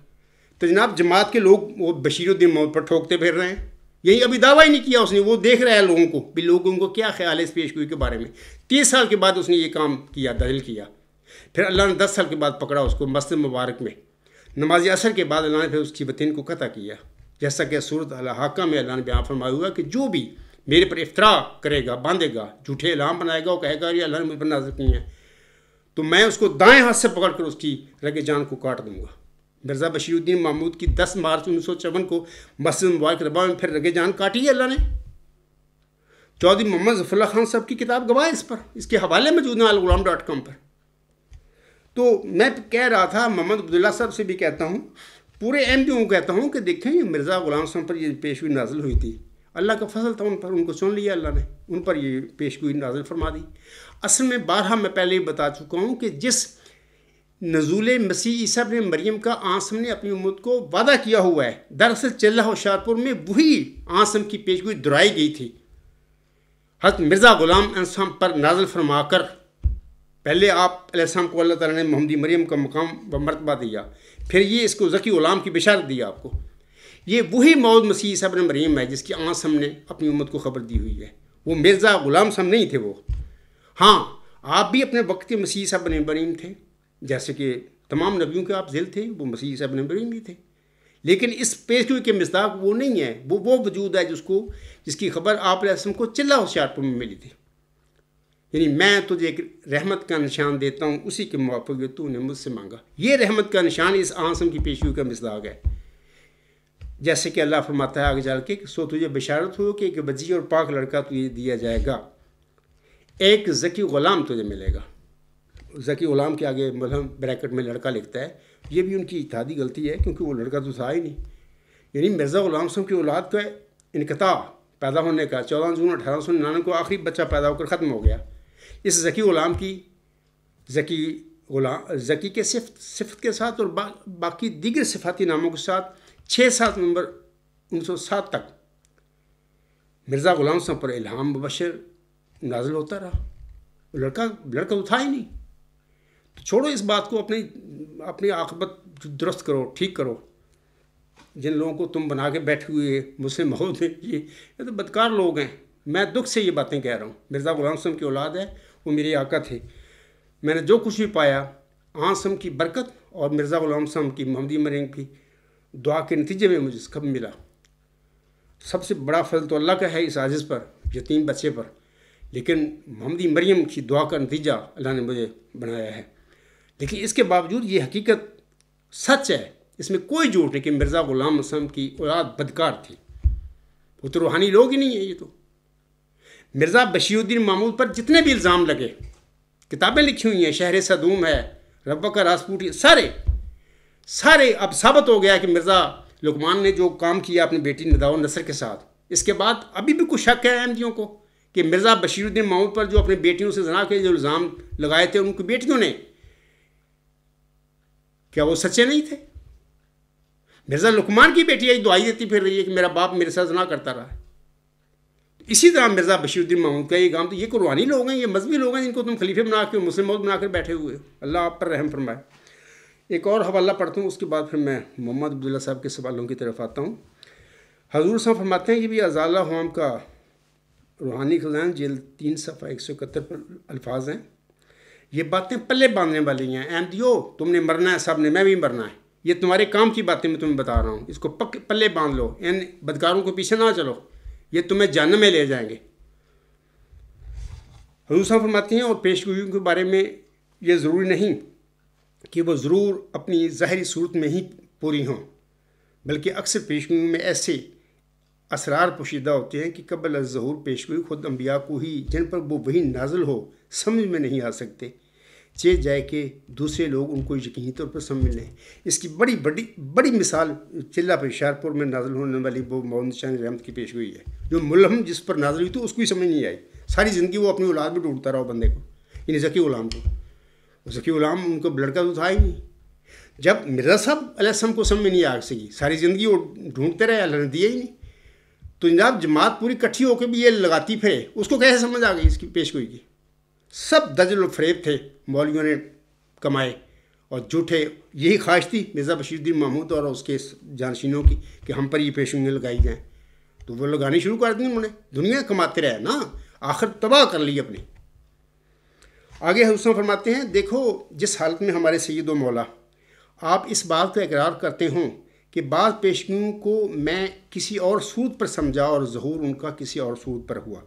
तो जनाब जमात के लोग वो बशीरुद्दीन मोहम्मद पर ठोकते फिर रहे हैं यही अभी दावा ही नहीं किया उसने वो देख रहा है लोगों को भी लोगों को क्या ख्याल है इस पेशगोई के बारे में तीस साल के बाद उसने ये काम किया दहल किया फिर अल्लाह ने दस साल के बाद पकड़ा उसको मस्जिद मुबारक में नमाज असर के बाद अल्लाह ने फिर उसकी बतिन को कता किया जैसा कि सूरत अलाका में अल्लाह ने बयान फरमाया हुआ कि जो भी मेरे पर इफ्तरा करेगा बांधेगा झूठे इलाम बनाएगा और कहेगा अरे अल्लाह ने मुझ पर नाजुक नहीं है तो मैं उसको दाएं हाथ से पकड़कर उसकी रगे जान को काट दूंगा मिर्ज़ा बशीरुद्दीन महमूद की 10 मार्च उन्नीस को मस्जिद मुबारक रबा में फिर रगे जान काटी है अल्लाह ने चौधरी मोहम्मद जफुल्ला खान साहब की किताब गवाह इस पर इसके हवाले मौजूद हैं गुलाम डॉट कॉम पर तो मैं कह रहा था मोहम्मद अब्दुल्ला साहब से भी कहता हूँ पूरे एम पी को कहता हूँ कि देखें ये मिर्ज़ा गुलाम साहब पर यह पेशगुई नाजिल हुई थी अल्लाह का फसल था उन पर उनको चुन लिया अल्लाह ने उन पर यह पेशगोई नाजिल फरमा दी असल में बारह मैं पहले ही बता चुका हूँ कि जिस नजूल मसीह ईसा ने मरियम का आसम ने अपनी उम्मत को वादा किया हुआ है दरअसल चिल्ला होशियारपुर में वही आसम की पेशगोई दोहराई गई थी हज़ मिर्ज़ा ग़ुलाम अलसम पर नाजल फरमाकर पहले आप अलैहिस्सलाम को अल्लाह ताला ने मोहम्मदी मरियम का मकाम व मरतबा दिया फिर ये इसको ज़की ग़ुलाम की बिशारत दी आपको ये वही मौद मसीह ईसा ने मरीम है जिसकी आसम ने अपनी उम्मत को खबर दी हुई है वो मिर्ज़ा ग़ुलाम सम नहीं थे वो हाँ आप भी अपने वक्त के मसीह साहब बरीम थे जैसे कि तमाम नबियों के आप जिल थे वो मसीह साहब बरीम भी थे लेकिन इस पेशगोई के मजदाक वो नहीं है वो वो वजूद है जिसको जिसकी खबर आप रसम को चिल्ला होशियारपुर में मिली थी यानी मैं तुझे एक रहमत का निशान देता हूँ उसी के मुआफ़ तू ने मुझसे मांगा ये रहमत का निशान इस आसम की पेशगी का मजदाक है जैसे कि अल्लाह फरमाता है आगे जाल के सो तुझे बशारत हो कि एक वजी और पाक लड़का तुझे दिया जाएगा एक जकी ग़ुलाम तुझे मिलेगा जकी ग़ुलाम के आगे मतलब ब्रैकेट में लड़का लिखता है ये भी उनकी इतिहादी गलती है क्योंकि वो लड़का तो था ही नहीं यानी मिर्ज़ा ग़ुलाम सम की औलाद का इनकता पैदा होने का चौदह जून अठारह सौ निन्यानवे को आखिरी बच्चा पैदा होकर ख़त्म हो गया इस जकी ग़ुलाम की जकी गुलाम जकी के सिफत सिफत के साथ और बा, बाकी दीगर सिफाती नामों के साथ छः सात नवंबर उन्नीस सौ सात तक मिर्ज़ा ग़ुलाम सब पर इल्हाम मुबशर नाजल होता रहा लड़का लड़का तो था ही नहीं तो छोड़ो इस बात को अपनी अपनी आकबत दुरुस्त करो ठीक करो जिन लोगों को तुम बना के बैठे हुए मुझसे महोद ये ये तो बदकार लोग हैं मैं दुख से ये बातें कह रहा हूँ मिर्ज़ा गुलाम सम की औलाद है वो मेरे आका थे मैंने जो कुछ भी पाया आसम की बरकत और मिर्ज़ा गुलाम सम की मोहम्मदी मरिंग की दुआ के नतीजे में मुझे सब मिला सबसे बड़ा फल तो अल्लाह का है इस आजिज़ पर यतीम बच्चे पर लेकिन मोहम्मदी मरीम की दुआ का नतीजा अल्लाह ने मुझे बनाया है लेकिन इसके बावजूद ये हकीकत सच है इसमें कोई झूठ नहीं कि मिर्ज़ा ग़ुलाम असम की औलाद बदकार थी वो तो रूहानी लोग ही नहीं है ये तो मिर्ज़ा बशीरुद्दीन मामूद पर जितने भी इल्ज़ाम लगे किताबें लिखी हुई हैं शहर सदूम है रब्बा का रासपूटी सारे सारे अब साबित हो गया कि मिर्ज़ा लुकमान ने जो काम किया अपनी बेटी नदा नसर के साथ इसके बाद अभी भी कुछ शक है अहमदियों को कि मिर्ज़ा बशीरुद्दीन मामूद पर जो अपनी बेटियों से जना के जो इल्ज़ाम लगाए थे उनकी बेटियों ने क्या वो सच्चे नहीं थे मिर्ज़ा लुकमान की बेटी आई दुआई देती फिर रही है कि मेरा बाप मेरे साथ जना करता रहा है इसी तरह मिर्ज़ा बशीरुद्दीन महमूद का ये काम तो ये कुरबानी लोग हैं ये मजहबी लोग हैं जिनको तुम खलीफे बना के मुस्लिम मौत बनाकर बैठे हुए अल्लाह आप पर रहम फरमाए एक और हवाला पढ़ता हूँ उसके बाद फिर मैं मोहम्मद अब्दुल्ला साहब के सवालों की तरफ आता हूँ हजूर साहब फरमाते हैं कि भी अजाला हम का रूहानी खजान जेल तीन सफ़ा एक सौ इकहत्तर पर अल्फाज हैं ये बातें पल्ले बांधने वाली हैं एम दियो तुमने मरना है साहब ने मैं भी मरना है ये तुम्हारे काम की बातें मैं तुम्हें बता रहा हूँ इसको पक पल्ले बांध लो इन बदकारों को पीछे ना चलो ये तुम्हें जन्म में ले जाएंगे हजूसा फरमाते हैं और पेशगोइयों के बारे में ये ज़रूरी नहीं कि वो ज़रूर अपनी ज़ाहरी सूरत में ही पूरी हों बल्कि अक्सर पेशगोइयों में ऐसे असरार पोशीदा होते हैं कि कबल ज़हूर हुई खुद अम्बिया को ही जिन पर वो वही नाजल हो समझ में नहीं आ सकते चे जाए कि दूसरे लोग उनको यकीनी तौर पर समझ लें इसकी बड़ी बड़ी बड़ी मिसाल चिल्ला पर शारपुर में नाजल होने वाली वो मोहम्मद शाह रहमत की पेश हुई है जो मुलहम जिस पर नाजल हुई तो उसको ही समझ नहीं आई सारी ज़िंदगी वो अपनी औलाद में ढूंढता रहा बंदे को इन जकी गुलाम को जकी गुलाम उनको लड़का तो था ही नहीं जब मिर्जा साहब अलहसम को समझ में नहीं आ सकी सारी ज़िंदगी वो ढूंढते रहे अल्लाह ने दिया ही नहीं तो जनाब जमात पूरी इकट्ठी होकर भी ये लगाती फिरे उसको कैसे समझ आ गई इसकी पेशगोई की सब दजल फरेब थे मौलियों ने कमाए और झूठे यही ख्वाहिश थी मिर्ज़ा बशीरुद्दीन महमूद और उसके जानशीनों की कि हम पर ये पेशगोई लगाई जाएँ तो वो लगानी शुरू कर दी उन्होंने दुनिया कमाते रहे ना आखिर तबाह कर ली अपनी आगे हुसन फरमाते हैं देखो जिस हालत में हमारे सैद मौला आप इस बात का इकरार करते हों कि बाद पेशगियों को मैं किसी और सूद पर समझा और जहूर उनका किसी और सूद पर हुआ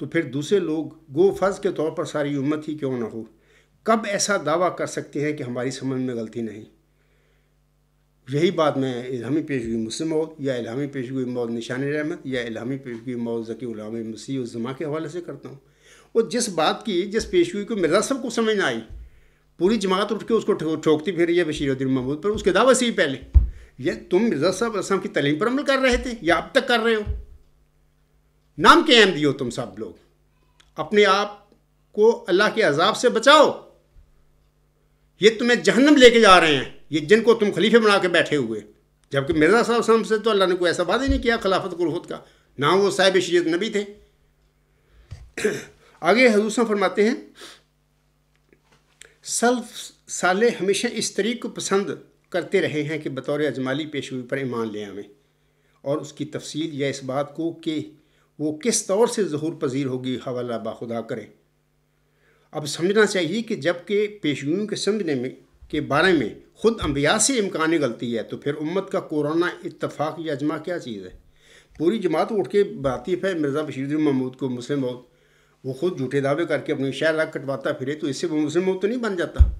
तो फिर दूसरे लोग गो फर्ज के तौर पर सारी उम्मत ही क्यों ना हो कब ऐसा दावा कर सकते हैं कि हमारी समझ में गलती नहीं यही बात मैं इलामी पेशगी मुस्लिम मौत या इलामी पेशगी मौत निशान रहमत या इलामी पेशगी मौत ज़की उलामी मसीह जमा के हवाले से करता हूँ और जिस बात की जिस पेशगी को मिर्जा सब को समझ में आई पूरी जमात उठ के उसको ठोकती फिर यह बशीरुद्दीन महमूद पर उसके दावे से ही पहले ये तुम मिर्जा साहब रसम की तलीम पर अमल कर रहे थे या अब तक कर रहे हो नाम के अहम दियो तुम सब लोग अपने आप को अल्लाह के अजाब से बचाओ ये तुम्हें जहन्नम लेके जा रहे हैं ये जिनको तुम खलीफे बना के बैठे हुए जबकि मिर्जा साहब से तो अल्लाह ने कोई ऐसा वादा नहीं किया खिलाफत गुरहत का ना वो साहिब शरीत नबी थे आगे हजूसा फरमाते हैं सल्फ साले हमेशा इस तरीक को पसंद करते रहे हैं कि बतौर अजमाली पेशवी पर ईमान ले आवें और उसकी तफसील या इस बात को कि वो किस तौर से जहूर पजीर होगी हवाला बाखुदा करें अब समझना चाहिए कि जबकि पेशगुओं के समझने में के बारे में ख़ुद अम्बिया से इम्कान गलती है तो फिर उम्मत का कोरोना इतफाक़ या अजमा क्या चीज़ है पूरी जमात उठ के बातिफ है मिर्ज़ा बशीर महमूद को मुस्लिम मौत वो खुद झूठे दावे करके अपनी शहर लाख कटवाता फिरे तो इससे वो मुस्लिम मौत तो नहीं बन जाता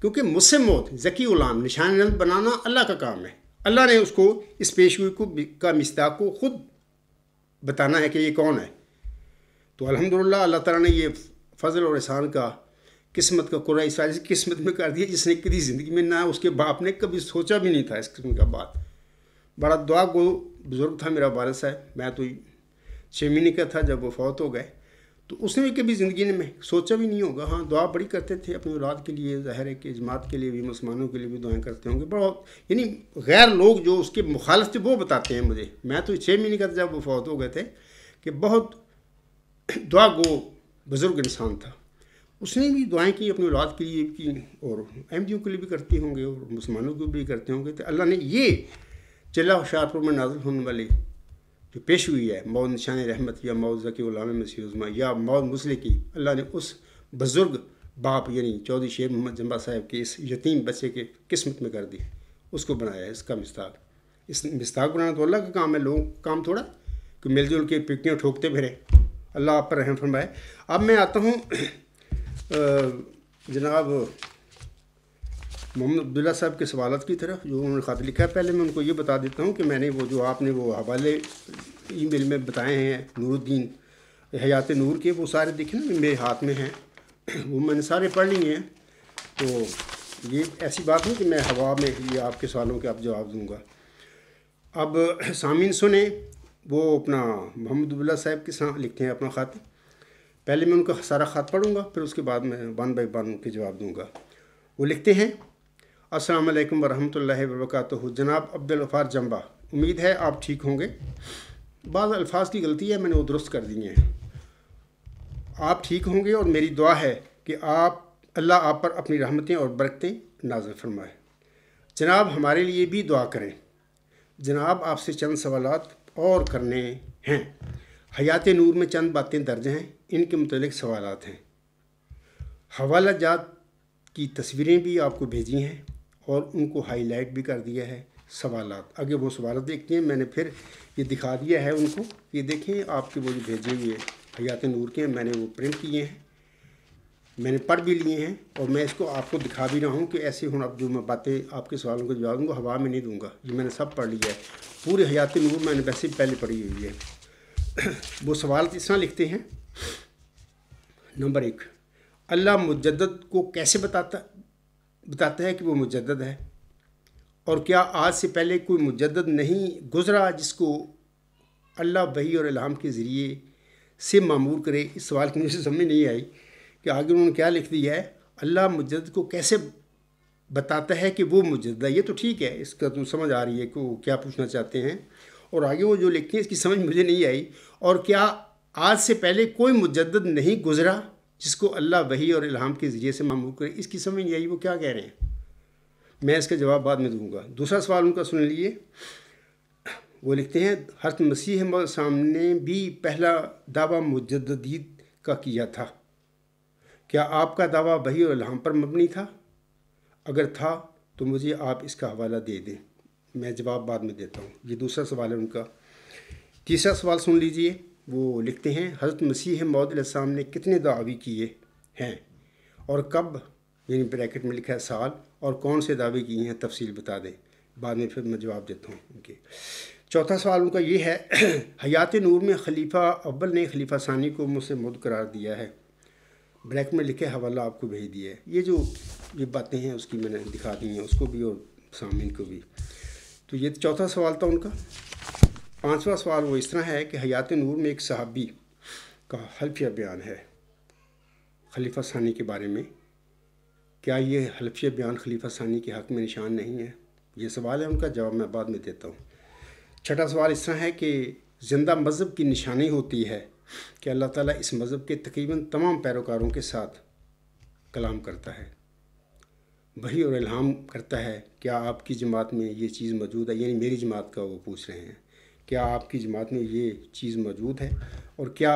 क्योंकि मुस्लिम मौत जकी ग़ुलाम निशान नंद बनाना अल्लाह का काम है अल्लाह ने उसको इस पेशगोई को का मिश्ता को ख़ुद बताना है कि ये कौन है तो अलहमदिल्ला अल्लाह ताला ने ये फजल और एहसान का किस्मत का कुर इसराइल किस्मत में कर दिया जिसने कभी ज़िंदगी में ना उसके बाप ने कभी सोचा भी नहीं था इस किस्म का बात बड़ा दुआ गो बुज़ुर्ग था मेरा वालद है मैं तो छः महीने का था जब वो फौत हो गए तो उसने कभी ज़िंदगी में सोचा भी नहीं होगा हाँ दुआ बड़ी करते थे अपनी औलाद के लिए ज़ाहिर है कि जमात के लिए भी मुसलमानों के लिए भी दुआएं करते होंगे बहुत यानी गैर लोग जो उसके मुखालफ थे वो बताते हैं मुझे मैं तो छः महीने का जब वो फौत हो गए थे कि बहुत दुआ गो बुज़ुर्ग इंसान था उसने भी दुआएं की अपनी औलाद के लिए की और एम जी ओ के लिए भी करती होंगे और मुसलमानों के लिए भी करते होंगे तो अल्लाह ने ये चिल्ला होशियारपुर में नाजुल होने वाले जो पेश हुई है मौद निशान रहमत या मौद ज़की ग़ुलाम मसीमा या मौद मुसल की अल्लाह ने उस बुज़ुर्ग बाप यानी चौधरी शेर मोहम्मद जम्बा साहब के इस यतीम बच्चे के किस्मत में कर दी उसको बनाया इसका मिस्ताक इस मिस्ताक बनाना तो अल्लाह का काम है लोगों का काम थोड़ा कि मिलजुल के पिकियाँ ठोकते फिरें अल्लाह आप पर रहम फरमाए अब मैं आता हूँ जनाब मोहम्मद अब्दुल्ला साहब के सवालत की तरफ जो उन्होंने ख़त लिखा है पहले मैं उनको ये बता देता हूँ कि मैंने वो जो आपने वो हवाले ईमेल में बताए हैं नूरुद्दीन हयात नूर के वो सारे दिखे ना मेरे हाथ में हैं वो मैंने सारे पढ़ लिए हैं तो ये ऐसी बात नहीं कि मैं हवा में ये आपके सवालों के आप जवाब दूँगा अब सामिन सुने वो अपना मोहम्मद अब्दुल्ला साहब के साथ लिखते हैं अपना ख़त पहले मैं उनका सारा ख़त पढ़ूँगा फिर उसके बाद मैं वन बाई वन उनके जवाब दूँगा वो लिखते हैं अस्सलाम वालेकुम वरहमतुल्लाहि वबरकातुहू जनाब अब्दुल गफ़ार जम्बा उम्मीद है आप ठीक होंगे बाद अल्फाज की गलती है मैंने वो दुरुस्त कर दिए हैं आप ठीक होंगे और मेरी दुआ है कि आप अल्लाह आप पर अपनी रहमतें और बरकतें नाजर फरमाए जनाब हमारे लिए भी दुआ करें जनाब आपसे चंद सवाल और करने हैं हयात नूर में चंद बातें दर्ज हैं इनके मतलब सवाल हैं हवाला जात की तस्वीरें भी आपको भेजी हैं और उनको हाईलाइट भी कर दिया है सवाल आगे वो सवाल देखते हैं मैंने फिर ये दिखा दिया है उनको ये देखें आपके वो जो भेजे हुए हयात नूर के मैंने वो प्रिंट किए हैं मैंने पढ़ भी लिए हैं और मैं इसको आपको दिखा भी रहा हूँ कि ऐसे हूँ अब जो मैं बातें आपके सवालों को जवाब दूँगा हवा में नहीं दूँगा ये मैंने सब पढ़ लिया है पूरे हयात नूर मैंने वैसे पहले पढ़ी हुई है वो सवाल इस तरह लिखते हैं नंबर एक अल्लाह मुजद को कैसे बताता बताते हैं कि वो मुजद्द है और क्या आज से पहले कोई मुजद्द नहीं गुज़रा जिसको अल्लाह बही और इलाम के ज़रिए से मामूर करे इस सवाल की मुझे समझ नहीं आई कि आगे उन्होंने क्या लिख दिया है अल्लाह मुजद को कैसे बताता है कि वो है ये तो ठीक है इसका तो समझ आ रही है कि वो क्या पूछना चाहते हैं और आगे वो जो लिखते हैं इसकी समझ मुझे नहीं आई और क्या आज से पहले कोई मुजद्द नहीं गुज़रा जिसको अल्लाह वही और इल्हाम के ज़रिए से मामूल करे इसकी समझ नहीं आई वो क्या कह रहे हैं मैं इसका जवाब बाद में दूंगा दूसरा सवाल उनका सुन लीजिए वो लिखते हैं हरत मसीह सामने भी पहला दावा मुजदीद का किया था क्या आपका दावा वही और इल्हाम पर मबनी था अगर था तो मुझे आप इसका हवाला दे दें मैं जवाब बाद में देता हूँ ये दूसरा सवाल है उनका तीसरा सवाल सुन लीजिए वो लिखते हैं हज़रत मसीह मौदाम ने कितने दावे किए हैं और कब यानी ब्रैकेट में लिखा है साल और कौन से दावे किए हैं तफसील बता दें बाद में फिर मैं जवाब देता हूँ उनके चौथा सवाल उनका ये है हयात नूर में खलीफा अव्वल ने खलीफा सानी को मुझसे मुद करार दिया है ब्रैक में लिखे हवाला आपको भेज दिया है ये जो ये बातें हैं उसकी मैंने दिखा दी हैं उसको भी और सामिन को भी तो ये चौथा सवाल था उनका पाँचवा सवाल वो इस तरह है कि हयात नूर में एक सहाबी का हल्फिया बयान है खलीफा सानी के बारे में क्या ये हल्फिया बयान खलीफा सानी के हक़ में निशान नहीं है ये सवाल है उनका जवाब मैं बाद में देता हूँ छठा सवाल इस तरह है कि जिंदा मज़हब की निशानी होती है कि अल्लाह ताला इस मज़हब के तकरीबन तमाम पैरोकारों के साथ कलाम करता है वही और इल्हाम करता है क्या आपकी जमात में ये चीज़ मौजूद है यानी मेरी जमात का वो पूछ रहे हैं क्या आपकी जमात में ये चीज़ मौजूद है और क्या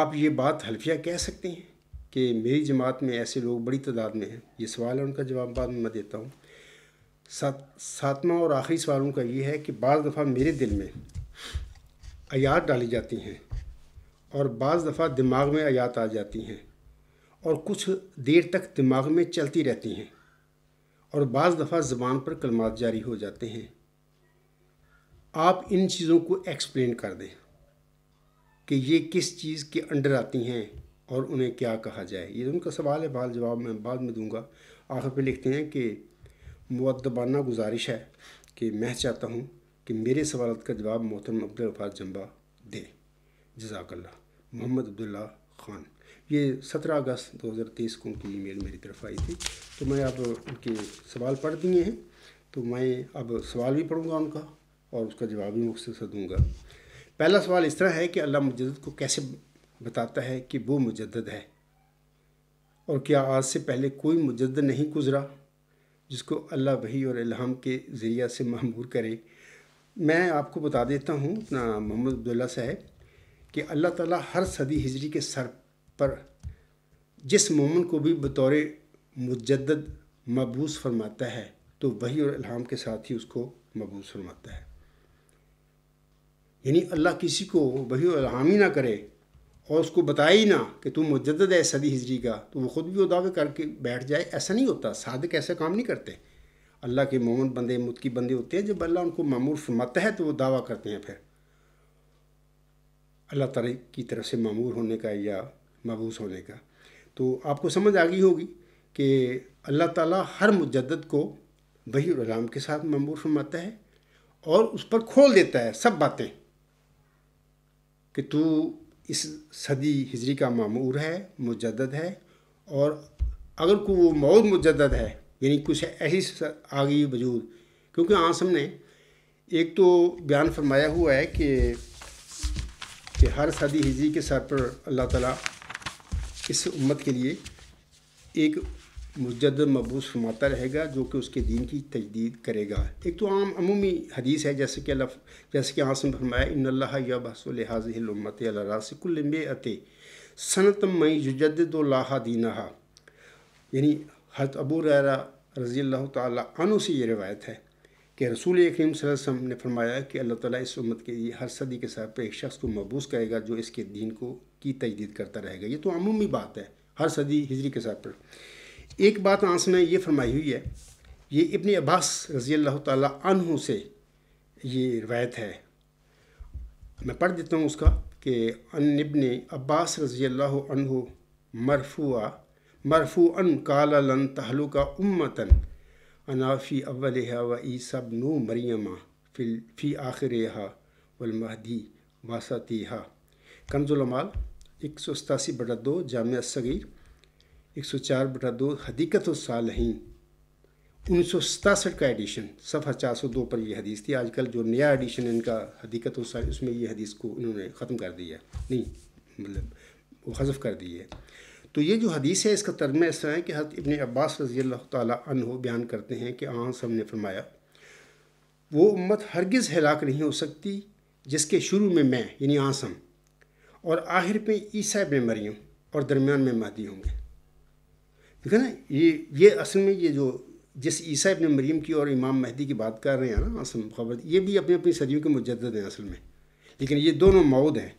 आप ये बात हल्फिया कह सकते हैं कि मेरी जमात में ऐसे लोग बड़ी तादाद में हैं ये सवाल है उनका जवाब बाद में मैं देता हूँ सात सातवां और आखिरी सवाल उनका ये है कि बज़ दफ़ा मेरे दिल में आयात डाली जाती हैं और बज़ दफ़ा दिमाग में आयात आ जाती हैं और कुछ देर तक दिमाग में चलती रहती हैं और बज़ दफ़ा ज़बान पर कलमात जारी हो जाते हैं आप इन चीज़ों को एक्सप्लेन कर दें कि ये किस चीज़ के अंडर आती हैं और उन्हें क्या कहा जाए ये तो उनका सवाल है बाल जवाब मैं बाद में दूंगा आखिर पे लिखते हैं कि मुद्दबाना गुजारिश है कि मैं चाहता हूँ कि मेरे सवाल का जवाब मोहतरम अब्दुलफाज जम्बा दे जजाकल्ला मोहम्मद अब्दुल्ला ख़ान ये सत्रह अगस्त दो हज़ार तेईस को उनकी ई मेल मेरी तरफ आई थी तो मैं अब उनके सवाल पढ़ दिए हैं तो मैं अब सवाल भी पढ़ूँगा उनका और उसका जवाब भी मुख्य से दूंगा पहला सवाल इस तरह है कि अल्लाह मुजद को कैसे बताता है कि वो मुजद है और क्या आज से पहले कोई मुजद नहीं गुज़रा जिसको अल्लाह वही और इल्हाम के ज़रिया से महमूर करे मैं आपको बता देता हूँ अपना मोहम्मद अब्दुल्ला साहब कि अल्लाह ताला हर सदी हिजरी के सर पर जिस मोमन को भी बतौर मुजद मबूस फरमाता है तो वही और इल्हाम के साथ ही उसको मबूस फरमाता है यानी अल्लाह किसी को वही हामी ना करे और उसको बताए ही ना कि तुम मुजद है सदी हिजरी का तो वो ख़ुद भी वो दावे करके बैठ जाए ऐसा नहीं होता सादक ऐसा काम नहीं करते अल्लाह के मोमन बंदे मुतकी बंदे होते हैं जब अल्लाह उनको मामूर फरमाता है तो वो दावा करते हैं फिर अल्लाह तला की तरफ से मामूर होने का या मबूस होने का तो आपको समझ आ गई होगी कि अल्लाह ताला हर मुजद को वही के साथ मामूर फरमाता है और उस पर खोल देता है सब बातें कि तू इस सदी हिजरी का मामूर है मुजद है और अगर को वो मौत मुजद है यानी कुछ ऐसी आ गई वजूद क्योंकि आसम ने एक तो बयान फरमाया हुआ है कि कि हर सदी हिजरी के सर पर अल्लाह ताला इस उम्मत के लिए एक मुजद मबूस फरमाता रहेगा जो कि उसके दीन की तजदीद करेगा एक तो आम अमूमी हदीस है जैसे कि अल्लाह जैसे कि आसम फरमाया इन अल्लाह या बसल हाजिलमत अत सनत मई जुजदोल्ला दीना यानी हरत अबू रैरा रज़ी अल्लाह तु से ये रवायत है कि रसूल करीम वसम ने फरमाया कि अल्लाह ताली इस उम्मत के लिए हर सदी के साथ पर एक शख्स को मबूस करेगा जो इसके दीन को की तजदीद करता रहेगा ये तो अमूमी बात है हर सदी हिजरी के साथ पर एक बात आंस में ये फरमाई हुई है ये इबन अब्बास रज़ी अल्लाह तह से ये रवायत है मैं पढ़ देता हूँ उसका कि अन अब्बास रज़ी अल्लाह मरफुआ मरफून अन लन तहलुका उम्मतन अनाफ़ी अव्वल व ईसब नो मरियमा फिल फ़ी आखिर वलमहदी वासती हा कंजुलमाल एक सौ सतासी बटा दो जाम सगीर एक सौ चार बटा दो हदीकत ही उन्नीस सौ सतासठ का एडिशन सफ़ा चार सौ दो पर यह हदीस थी आजकल जो नया एडिशन है इनका हदीकत साल उसमें यह हदीस को उन्होंने ख़त्म कर दिया नहीं मतलब वो हजफ कर दी है तो ये जो हदीस है इसका तर्जमा ऐसा है कि हज इबन अब्बास रजी अल्लाह तह बयान करते हैं कि आँ सब ने फरमाया वो उम्मत हरगिज़ हलाक नहीं हो सकती जिसके शुरू में मैं यानी आसम और आखिर में ईसा मरी मरियम और दरमियान में महदी होंगे ठीक तो है ना ये ये असल में ये जो जिस ईसा अपने मरीम की और इमाम महदी की बात कर रहे हैं ना असम खबर ये भी अपनी अपनी सदियों के मुजद हैं असल में लेकिन ये दोनों मऊद हैं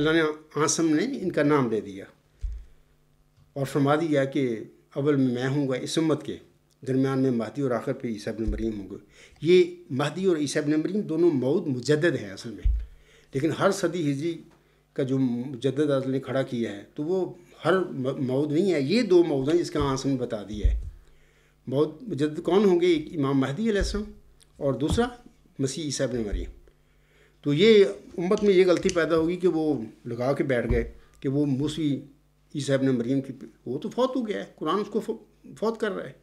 अल्लाह ने आसम ने इनका नाम दे दिया और फरमा दिया कि अवल में मैं हूँगा इस उम्मत के दरमियान में महदी और आखिर पे ईसा इबन मरीम होंगे ये महदी और ईसा इबन मरीम दोनों मऊद मुजद हैं असल में लेकिन हर सदी हिजरी का जो मुजद असल ने खड़ा किया है तो वो हर मऊद नहीं है ये दो मऊद हैं जिसका आंसर ने बता दिया है मौद मुजद कौन होंगे एक इमाम महदी अलैहिस्सलाम और दूसरा मसीह साहब ने मरियम तो ये उम्मत में ये गलती पैदा होगी कि वो लगा के बैठ गए कि वो मूसी ईसा ने मरियम की वो तो फौत हो गया है कुरान उसको फौत कर रहा है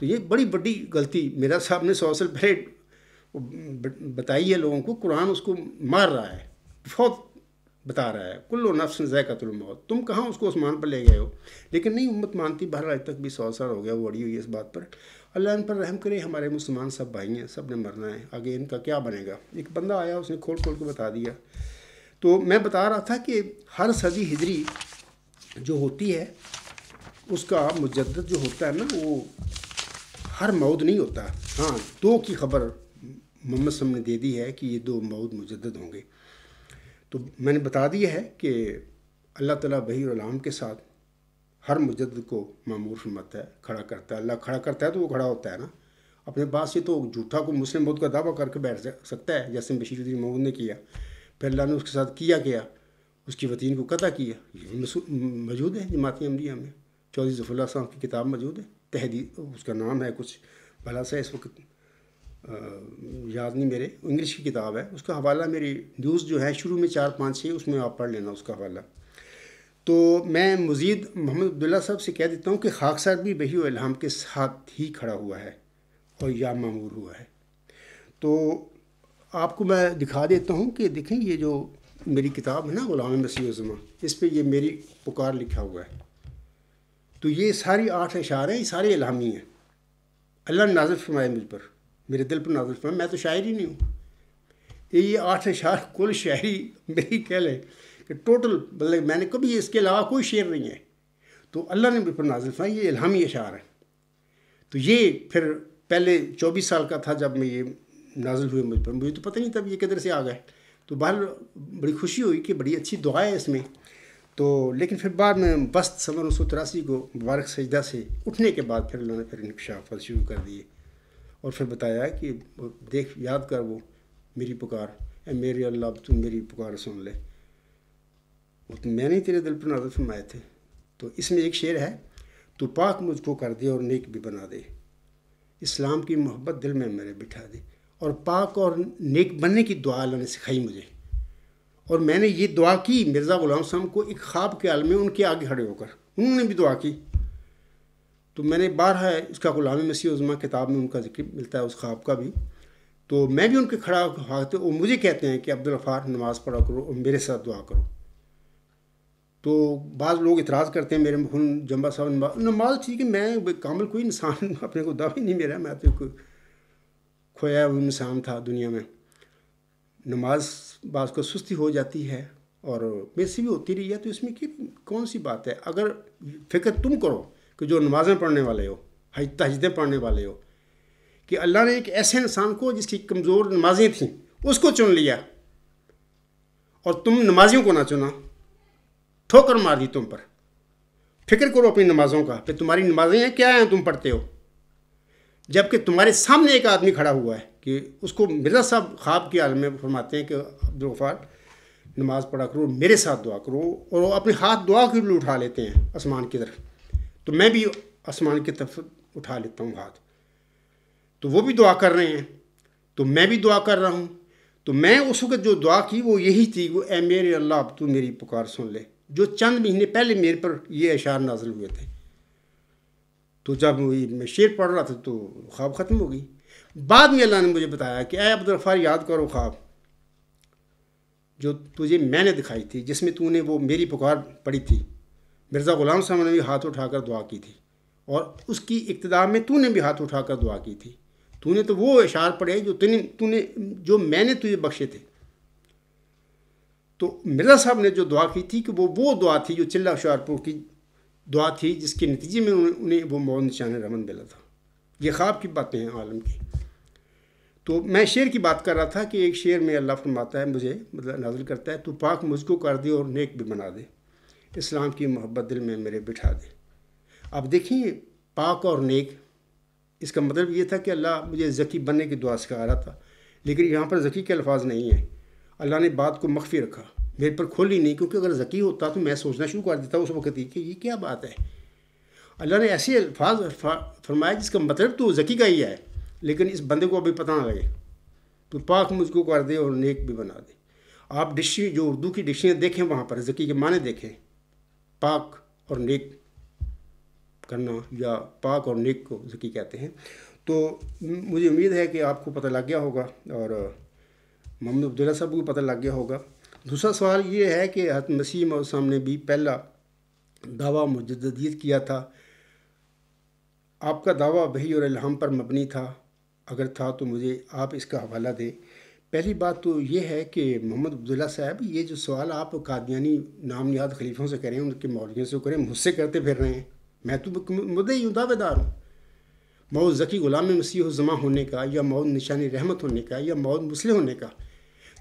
तो ये बड़ी बड़ी गलती मेरा साहब ने सौ साल पहले बताई है लोगों को कुरान उसको मार रहा है फौत बता रहा है कुल्लो नफ्स जैकतुल मौत तुम कहाँ उसको आसमान पर ले गए हो लेकिन नहीं उम्मत मानती बहर आज तक भी सौ साल हो गया वो अड़ी हुई है इस बात पर अल्लाह इन पर रहम करे हमारे मुसलमान सब भाई हैं सब ने मरना है आगे इनका क्या बनेगा एक बंदा आया उसने खोल खोल के बता दिया तो मैं बता रहा था कि हर सदी हिजरी जो होती है उसका मुजद जो होता है ना वो हर मऊद नहीं होता हाँ दो की खबर मोहम्मद ने दे दी है कि ये दो मऊद मुजद होंगे तो मैंने बता दिया है कि अल्लाह ताला बहीम के साथ हर मुजद को मामूर फरमाता है खड़ा करता है अल्लाह खड़ा करता है तो वो खड़ा होता है ना अपने बात से तो झूठा को मुस्लिम मौत का दावा करके बैठ सकता है जैसे बशीरुद्दीन महमूद ने किया फिर अल्लाह ने उसके साथ किया गया उसकी वतीन को कदा किया ये मौजूद है जमाती अमलिया में चौधरी जफुल्ला साहब की किताब मौजूद है तहदी उसका नाम है कुछ भला सा इस वक्त याद नहीं मेरे इंग्लिश की किताब है उसका हवाला मेरी न्यूज़ जो है शुरू में चार पाँच छः उसमें आप पढ़ लेना उसका हवाला तो मैं मज़ीद मोहम्मद अब्दुल्ला साहब से कह देता हूँ कि खाकसार भी बही इल्हाम के साथ ही खड़ा हुआ है और या मामूर हुआ है तो आपको मैं दिखा देता हूँ कि देखें ये जो मेरी किताब है ना ग़ुलाम मसीजमा इस पर यह मेरी पुकार लिखा हुआ है तो ये सारी आठ इशारे सारे इलामी हैं अल्लाह नाजफ़ फरमाए मुझ पर मेरे दिल पर नाजुल फरमान मैं तो शायर ही नहीं हूँ ये आठ अशार कुल शायरी मेरी कह लें कि टोटल मतलब मैंने कभी इसके अलावा कोई शेर नहीं है तो अल्लाह ने मेरे पर नाजुल फरमाया ये इलामी अशार है तो ये फिर पहले चौबीस साल का था जब मैं ये नाजुल हुए मुझ पर मुझे तो पता नहीं तब ये किधर से आ गए तो बाहर बड़ी खुशी हुई कि बड़ी अच्छी दुआ है इसमें तो लेकिन फिर बाद में बस्त सन उन्नीस सौ तिरासी को मुबारक सजदा से उठने के बाद फिर उन्होंने फिर इंकशाफत शुरू कर दिए और फिर बताया कि देख याद कर वो मेरी पुकार ए मेरे अल्लाह तू मेरी पुकार सुन ले वो तो मैंने ही तेरे दिल पर नाजर फरमाए थे तो इसमें एक शेर है तो पाक मुझको कर दे और नेक भी बना दे इस्लाम की मोहब्बत दिल में मेरे बिठा दे और पाक और नेक बनने की दुआ अल्लाह ने सिखाई मुझे और मैंने ये दुआ की मिर्ज़ा ग़ुलाम साहब को एक ख्वाब के आल में उनके आगे खड़े होकर उन्होंने भी दुआ की तो मैंने बार है इसका ग़ुलाम मसीह उज़मा किताब में उनका जिक्र मिलता है उस ख्वाब का भी तो मैं भी उनके खड़ा हाथ वो मुझे कहते हैं कि अब्दुलफ़ार नमाज़ पढ़ा करो और मेरे साथ दुआ करो तो बाद लोग इतराज़ करते हैं मेरे मुखन जम्बा साहब नमाज नमाज ठीक है मैं कामल कोई इंसान अपने को दावा ही नहीं मेरा मैं तो खोया हुआ इंसान था दुनिया में नमाज बाज को सुस्ती हो जाती है और मेरे भी होती रही है तो इसमें कि कौन सी बात है अगर फिक्र तुम करो कि जो नमाज़ें पढ़ने वाले हो हज तहजें पढ़ने वाले हो कि अल्लाह ने एक ऐसे इंसान को जिसकी कमज़ोर नमाजें थीं उसको चुन लिया और तुम नमाजियों को ना चुना ठोकर मार दी तुम पर फिक्र करो अपनी नमाज़ों का कि तुम्हारी नमाजें हैं क्या हैं तुम पढ़ते हो जबकि तुम्हारे सामने एक आदमी खड़ा हुआ है कि उसको मिर्जा साहब ख्वाब की आलम में फरमाते हैं कि अब्दुलगफ़ार नमाज़ पढ़ा करो मेरे साथ दुआ करो और वो अपने हाथ दुआ के लिए उठा लेते हैं आसमान की तरफ तो मैं भी आसमान की तरफ उठा लेता हूँ हाथ तो वो भी दुआ कर रहे हैं तो मैं भी दुआ कर रहा हूँ तो मैं उस वक्त जो दुआ की वो यही थी वो ए मेरे अल्लाह अब तू मेरी पुकार सुन ले जो चंद महीने पहले मेरे पर ये इशार नाजिल हुए थे तो जब मैं शेर पढ़ रहा था तो ख्वाब ख़त्म हो गई बाद में अल्लाह ने मुझे बताया कि अः अब्दुलफ़ार याद करो ख्वाब जो तुझे मैंने दिखाई थी जिसमें तूने वो मेरी पुकार पड़ी थी मिर्ज़ा ग़ुलाम साहब ने भी हाथ उठाकर दुआ की थी और उसकी इब्तदा में तूने भी हाथ उठाकर दुआ की थी तूने तो वो इशार पढ़े जो तूने तूने जो मैंने तुझे बख्शे थे तो मिर्ज़ा साहब ने जो दुआ की थी कि वो वो दुआ थी जो चिल्ला शारपुर की दुआ थी जिसके नतीजे में उन्हें वो मोहन निशान रमन मिला था ये ख्वाब की बातें हैं आलम की तो मैं शेर की बात कर रहा था कि एक शेर में अल्लाह फरमाता है मुझे मतलब नाजिल करता है तो पाक मुझको कर दे और नेक भी बना दे इस्लाम की मोहब्बत दिल में मेरे बिठा दें अब देखिए पाक और नेक इसका मतलब ये था कि अल्लाह मुझे ज़की बनने की दुआ सिखा रहा था लेकिन यहाँ पर ज़की के अल्फाज नहीं हैं अल्लाह ने बात को मख्फी रखा मेरे पर खोली नहीं क्योंकि अगर ज़की होता तो मैं सोचना शुरू कर देता उस वक्त ही कि ये क्या बात है अल्लाह ने ऐसे अल्फाज फरमाया जिसका मतलब तो ज़की का ही है लेकिन इस बंदे को अभी पता ना लगे तो पाक मुझको कर दे और नेक भी बना दे आप डिक्शनी जो उर्दू की डिशियाँ देखें वहाँ पर ज़की के माने देखें पाक और नेक करना या पाक और नेक को जिक्र कहते हैं तो मुझे उम्मीद है कि आपको पता लग गया होगा और मोहम्मद अब्दुल्ला साहब को पता लग गया होगा दूसरा सवाल ये है कि हत मसीह मौसम ने भी पहला दावा मुजदीद किया था आपका दावा वही और इल्हाम पर मबनी था अगर था तो मुझे आप इसका हवाला दें पहली बात तो ये है कि मोहम्मद अब्दुल्ला साहब ये जो सवाल आप कादियानी नाम याद खलीफों से करें उनके मौलियों से करें मुझसे करते फिर रहे हैं मैं तो मुद्दे ही दावेदार हूँ मऊद ज़की ग़ुलाम मसीह जमा होने का या मऊद निशान रहमत होने का या मऊद मुस्लिम होने का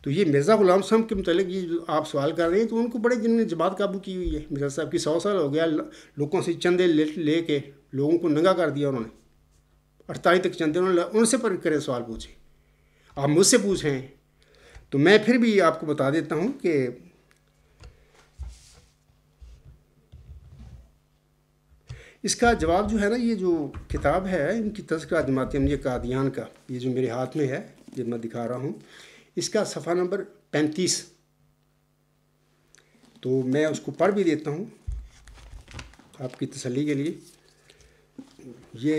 तो ये मिर्ज़ा ग़ुलाम साहब के मतलब ये जो आप सवाल कर रहे हैं तो उनको बड़े जिनने जमात काबू की हुई है मिर्ज़ा साहब की सौ साल हो गया लोगों से चंदे ले, ले के लोगों को नंगा कर दिया उन्होंने अड़तालीस तक चंदे उन्होंने उनसे पर करें सवाल पूछे आप मुझसे पूछें तो मैं फिर भी आपको बता देता हूँ कि इसका जवाब जो है ना ये जो किताब है इनकी तस्करा जमातियम ये कादियान का ये जो मेरे हाथ में है ये मैं दिखा रहा हूँ इसका सफ़ा नंबर पैंतीस तो मैं उसको पढ़ भी देता हूँ आपकी तसली के लिए ये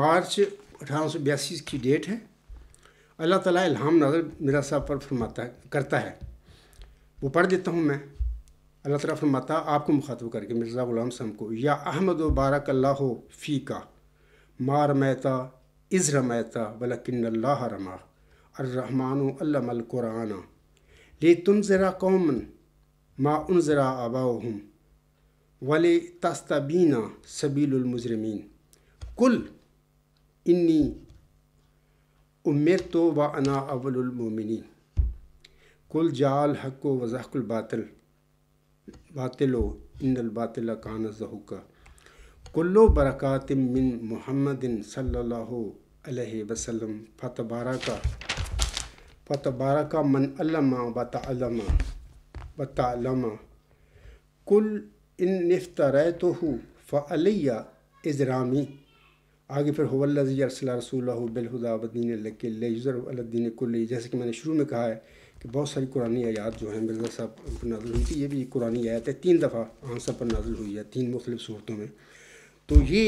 मार्च अठारह की डेट है अल्लाह ताला इल्हाम नज़र मेरा साहब पर फरमाता है करता है वो पढ़ देता हूँ मैं अल्लाह ताला फरमाता आपको मुखातब करके मिर्ज़ा ग़ुलाम साहब को या अहमद बारक अल्लाह फ़ी का मार मैता इज़ रमैता वलकिन अल्लाह रमा अर्रहमान अल्लमकुराना ले तुम ज़रा कौमन मा उन ज़रा हम वले तस्ताबीना सबीलमजरमीन कुल इन्नी उमर तो व अना अवलमिन कुल जाल हक व वज़ाकुलबातिल बातिलो इनबातिल कान जहुका कुल्लो बरक़ात मिन महमदिन सल्ला वसलम फ़तबारका फ़तबारका मन अल्लमा बतलमा बतलमा कुल इन नफ्तरत फ़लिया इजरामी आगे फिर हवल्लाजी अरसला रसूल बिलहुदाबद्दीन कुल्ली जैसे कि मैंने शुरू में कहा है कि बहुत सारी कुरानी आयात जो हैं मिर्जा साहब पर नाजुल हुई थी ये भी कुरानी आयात है तीन दफ़ा आम साहब पर नाजुल हुई है तीन मुख्तलिफ सूरतों में तो ये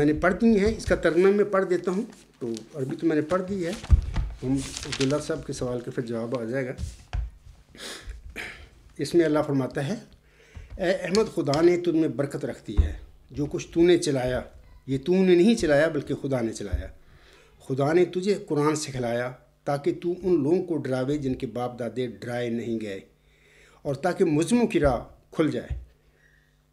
मैंने पढ़ दी हैं इसका तर्जमा मैं पढ़ देता हूँ तो अरबी तो मैंने पढ़ दी है हम अब्दुल्ला साहब के सवाल का फिर जवाब आ जाएगा इसमें अल्लाह फरमाता है ए अहमद खुदा ने तुझ में बरकत रख दी है जो कुछ तूने चलाया ये तू ने नहीं चलाया बल्कि खुदा ने चलाया खुदा ने तुझे कुरान सिखलाया ताकि तू उन लोगों को डरावे जिनके बाप दादे डराए नहीं गए और ताकि मुजमों की राह खुल जाए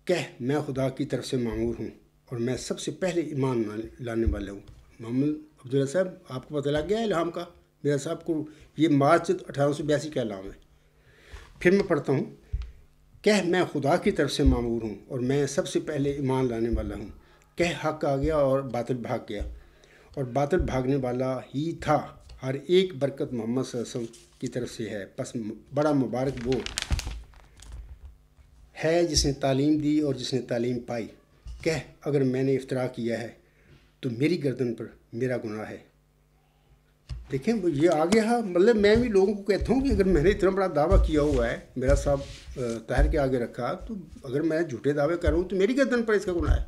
कह मैं खुदा की तरफ से मामूर हूँ और मैं सबसे पहले ईमान लाने वाला हूँ मोहम्मद अब्दुल्ला साहब आपको पता लग गया इलाम का मेरा साहब को ये मार्च अठारह सौ बयासी का इलाम है फिर मैं पढ़ता हूँ कह मैं खुदा की तरफ से मामूर हूँ और मैं सबसे पहले ईमान लाने वाला हूँ कह हक आ गया और बातिल भाग गया और बातिल भागने वाला ही था हर एक बरकत मोहम्मद की तरफ से है बस बड़ा मुबारक वो है जिसने तालीम दी और जिसने तालीम पाई कह अगर मैंने इफ्तरा किया है तो मेरी गर्दन पर मेरा गुनाह है देखें वो ये आ गया है मतलब मैं भी लोगों को कहता हूँ कि अगर मैंने इतना बड़ा दावा किया हुआ है मेरा साहब तहर के आगे रखा तो अगर मैं झूठे दावे कर रहा हूँ तो मेरी गर्दन पर इसका गुनाह है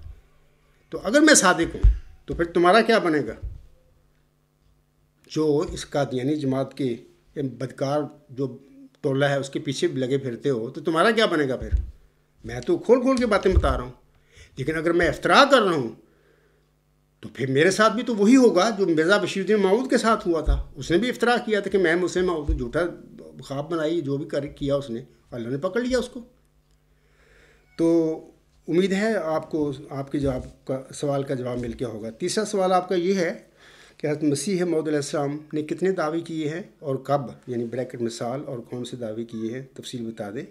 तो अगर मैं सादिक हूँ तो फिर तुम्हारा क्या बनेगा जो इस कादियानी जमात के बदकार जो टोला है उसके पीछे लगे फिरते हो तो तुम्हारा क्या बनेगा फिर मैं तो खोल खोल के बातें बता रहा हूँ लेकिन अगर मैं इफ्तरा कर रहा हूँ तो फिर मेरे साथ भी तो वही होगा जो मिर्ज़ा बशीरुद्दीन माऊद के साथ हुआ था उसने भी इफ्तरा किया था कि मैं मुझसे महमूद तो झूठा ख्वाब बनाई जो भी कर किया उसने अल्लाह ने पकड़ लिया उसको तो उम्मीद है आपको आपके जवाब का सवाल का जवाब मिल गया होगा तीसरा सवाल आपका ये है कि हजरत मसीह मौदम ने कितने दावे किए हैं और कब यानी ब्रैकेट में साल और कौन से दावे किए हैं तफसील बता दें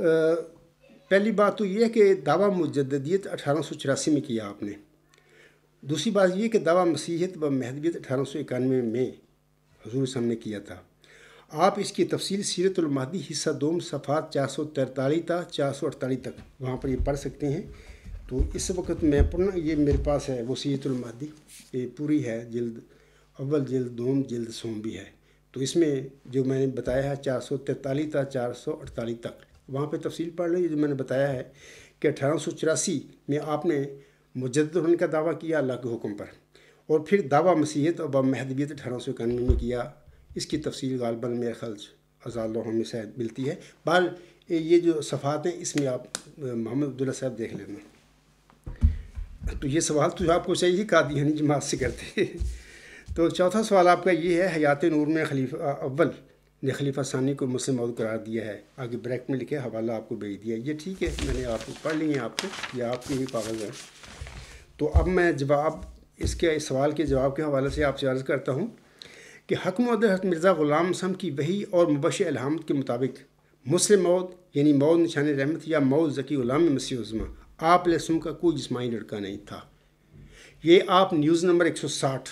पहली बात तो यह है कि दावा मुजदियत अठारह में किया आपने दूसरी बात यह कि दावा मसीहत व महदबियत अठारह में हजूर सामने किया था आप इसकी तफसील सीरतुलमहदी हिस्सा दोम सफ़ात चार सौ तरतालीस था चार सौ अड़तालीस तक वहाँ पर ये पढ़ सकते हैं तो इस वक्त मैं पुनः ये मेरे पास है वो सीरतुलमहदी ये पूरी है जल्द अव्वल जल्द दोम जल्द सोम भी है तो इसमें जो मैंने बताया है चार सौ तैंतालीस था चार सौ अड़तालीस तक वहाँ पर तफसील पढ़ ली जो मैंने बताया है कि अठारह सौ चौरासी में आपने मुजद होने का दावा किया अल्लाह के हुक्म पर और फिर दावा मसीहत और महदबियत अठारह सौ इक्यानवे में किया इसकी तफसील गालबन मेरे ख्याल अजालों में शायद मिलती है बाल ये जो सफ़ात हैं इसमें आप मोहम्मद अब्दुल्ला साहब देख लेना तो ये सवाल तो आपको चाहिए कादियानी जमात से करते तो चौथा सवाल आपका ये है हयात नूर में खलीफा अव्वल ने खलीफा सानी को मुस्लिम मौद करार दिया है आगे ब्रैक में लिखे हवाला आपको भेज दिया ये ठीक है मैंने आपको पढ़ ली है आपको ये आपके ही कागज़ है तो अब मैं जवाब इसके इस सवाल के जवाब के हवाले से आपसे अर्ज़ करता हूँ कि हकम हक मिर्ज़ा ग़ुलाम सम की वही और मुबश अलहमद के मुताबिक मुस्लिम मौत यानी मौत निशान रहमत या मौत ज़की ग़ुलाम मसीमा आप लहसुम का कोई जिसमानी लड़का नहीं था ये आप न्यूज़ नंबर एक सौ साठ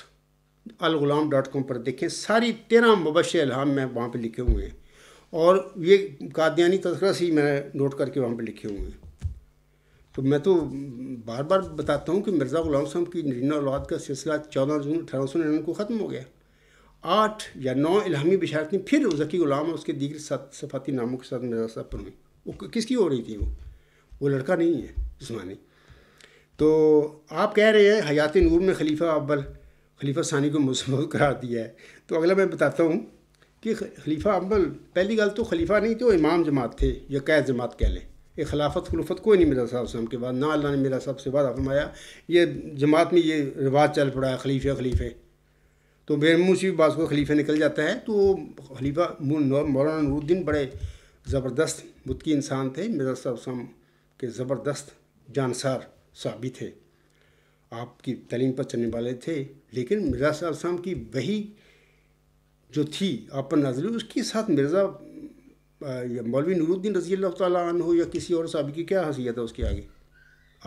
अलगुलाम डॉट कॉम पर देखें सारी तेरह मुबश अलहम में वहाँ पर लिखे हुए हैं और ये कादियानी तस्करा से ही मैंने नोट करके वहाँ पर लिखे हुए हैं तो मैं तो बार बार बताता हूँ कि मिर्ज़ा ग़ुलाम साहब की नरीना औलाद का सिलसिला चौदह जून अठारह सौ निन्यानवे को ख़त्म हो गया आठ या नौ इलामी बिशारतें फिर ज़की ग़ुलाम और उसके दीगर सफाती नामों के साथ मेरा पर हुई वो किसकी हो रही थी वो वो लड़का नहीं है जिसमानी तो आप कह रहे हैं हयात नूर में खलीफा अब्बल खलीफा सानी को मसनूद करार दिया है तो अगला मैं बताता हूँ कि खलीफा अव्वल पहली गल तो खलीफा नहीं थे वो तो इमाम जमात थे या कैद जमात कह लें ये खिलाफत खलूफत कोई नहीं मिला साहब साहब के बाद ना अल्लाह ने मेरा सबसे वादा फरमाया ये जमात में ये रिवाज चल पड़ा है खलीफे खलीफे तो बेमूसी बास को खलीफा निकल जाता है तो खलीफा मौलाना नूरुद्दीन बड़े ज़बरदस्त मुतकी इंसान थे मिर्जा साहब के ज़बरदस्त जानसार साबित थे आपकी तलीम पर चलने वाले थे लेकिन मिर्ज़ा साहब की वही जो थी आप पर नाजली उसके साथ मिर्ज़ा या मौलवी नूरुद्दीन रजी अल्लाह हो या किसी और साहब की क्या हसीियत है उसके आगे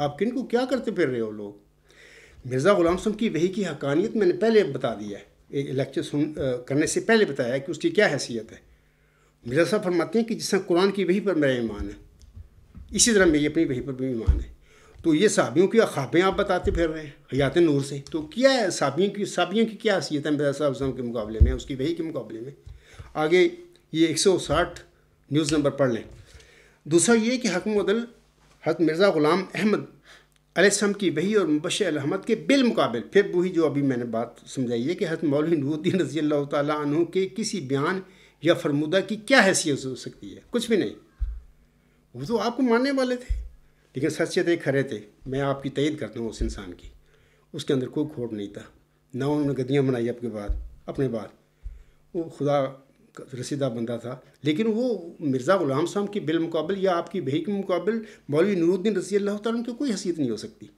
आप किन को क्या करते फिर रहे हो लोग मिर्ज़ा ग़ुलाम सम की वही की हकानियत मैंने पहले बता दिया है एक लेक्चर सुन करने से पहले बताया कि उसकी क्या हैसियत है मिर्जा साहब फरमाते हैं कि जिस तरह कुरान की वही पर मेरा ईमान है इसी तरह मेरी अपनी वही पर भी ईमान है तो ये साबियों की अखाबें आप बताते फिर रहे हैं हयात नूर से तो क्या है साबियों की साबियों की क्या हैसियत है मिर्जा साहब के मुकाबले में उसकी वही के मुकाबले में आगे ये एक सौ साठ न्यूज़ नंबर पढ़ लें दूसरा ये कि हकमदल हक मिर्ज़ा ग़ुलाम अहमद अलैहिस्सलाम की वही और मुबशर अहमद के बिलमुकाबिल फिर वही जो अभी मैंने बात समझाई है कि हजरत मौलवी नूरुद्दीन रजी अल्लाह तु के किसी बयान या फरमूदा की क्या हैसियत हो सकती है कुछ भी नहीं वो तो आपको मानने वाले थे लेकिन सच्चे थे खरे थे मैं आपकी तयद करता हूँ उस इंसान की उसके अंदर कोई खोट नहीं था ना उन्होंने गदियाँ बनाई आपके बाद अपने बाद वो खुदा रसीदा बंदा था लेकिन वो मिर्ज़ा ग़ुलाम साहब की बिलमुकाबल या आपकी बही के मुकाबल मौलवी नूरुद्दीन रसी अल्लाह तुम की कोई हसीत नहीं हो सकती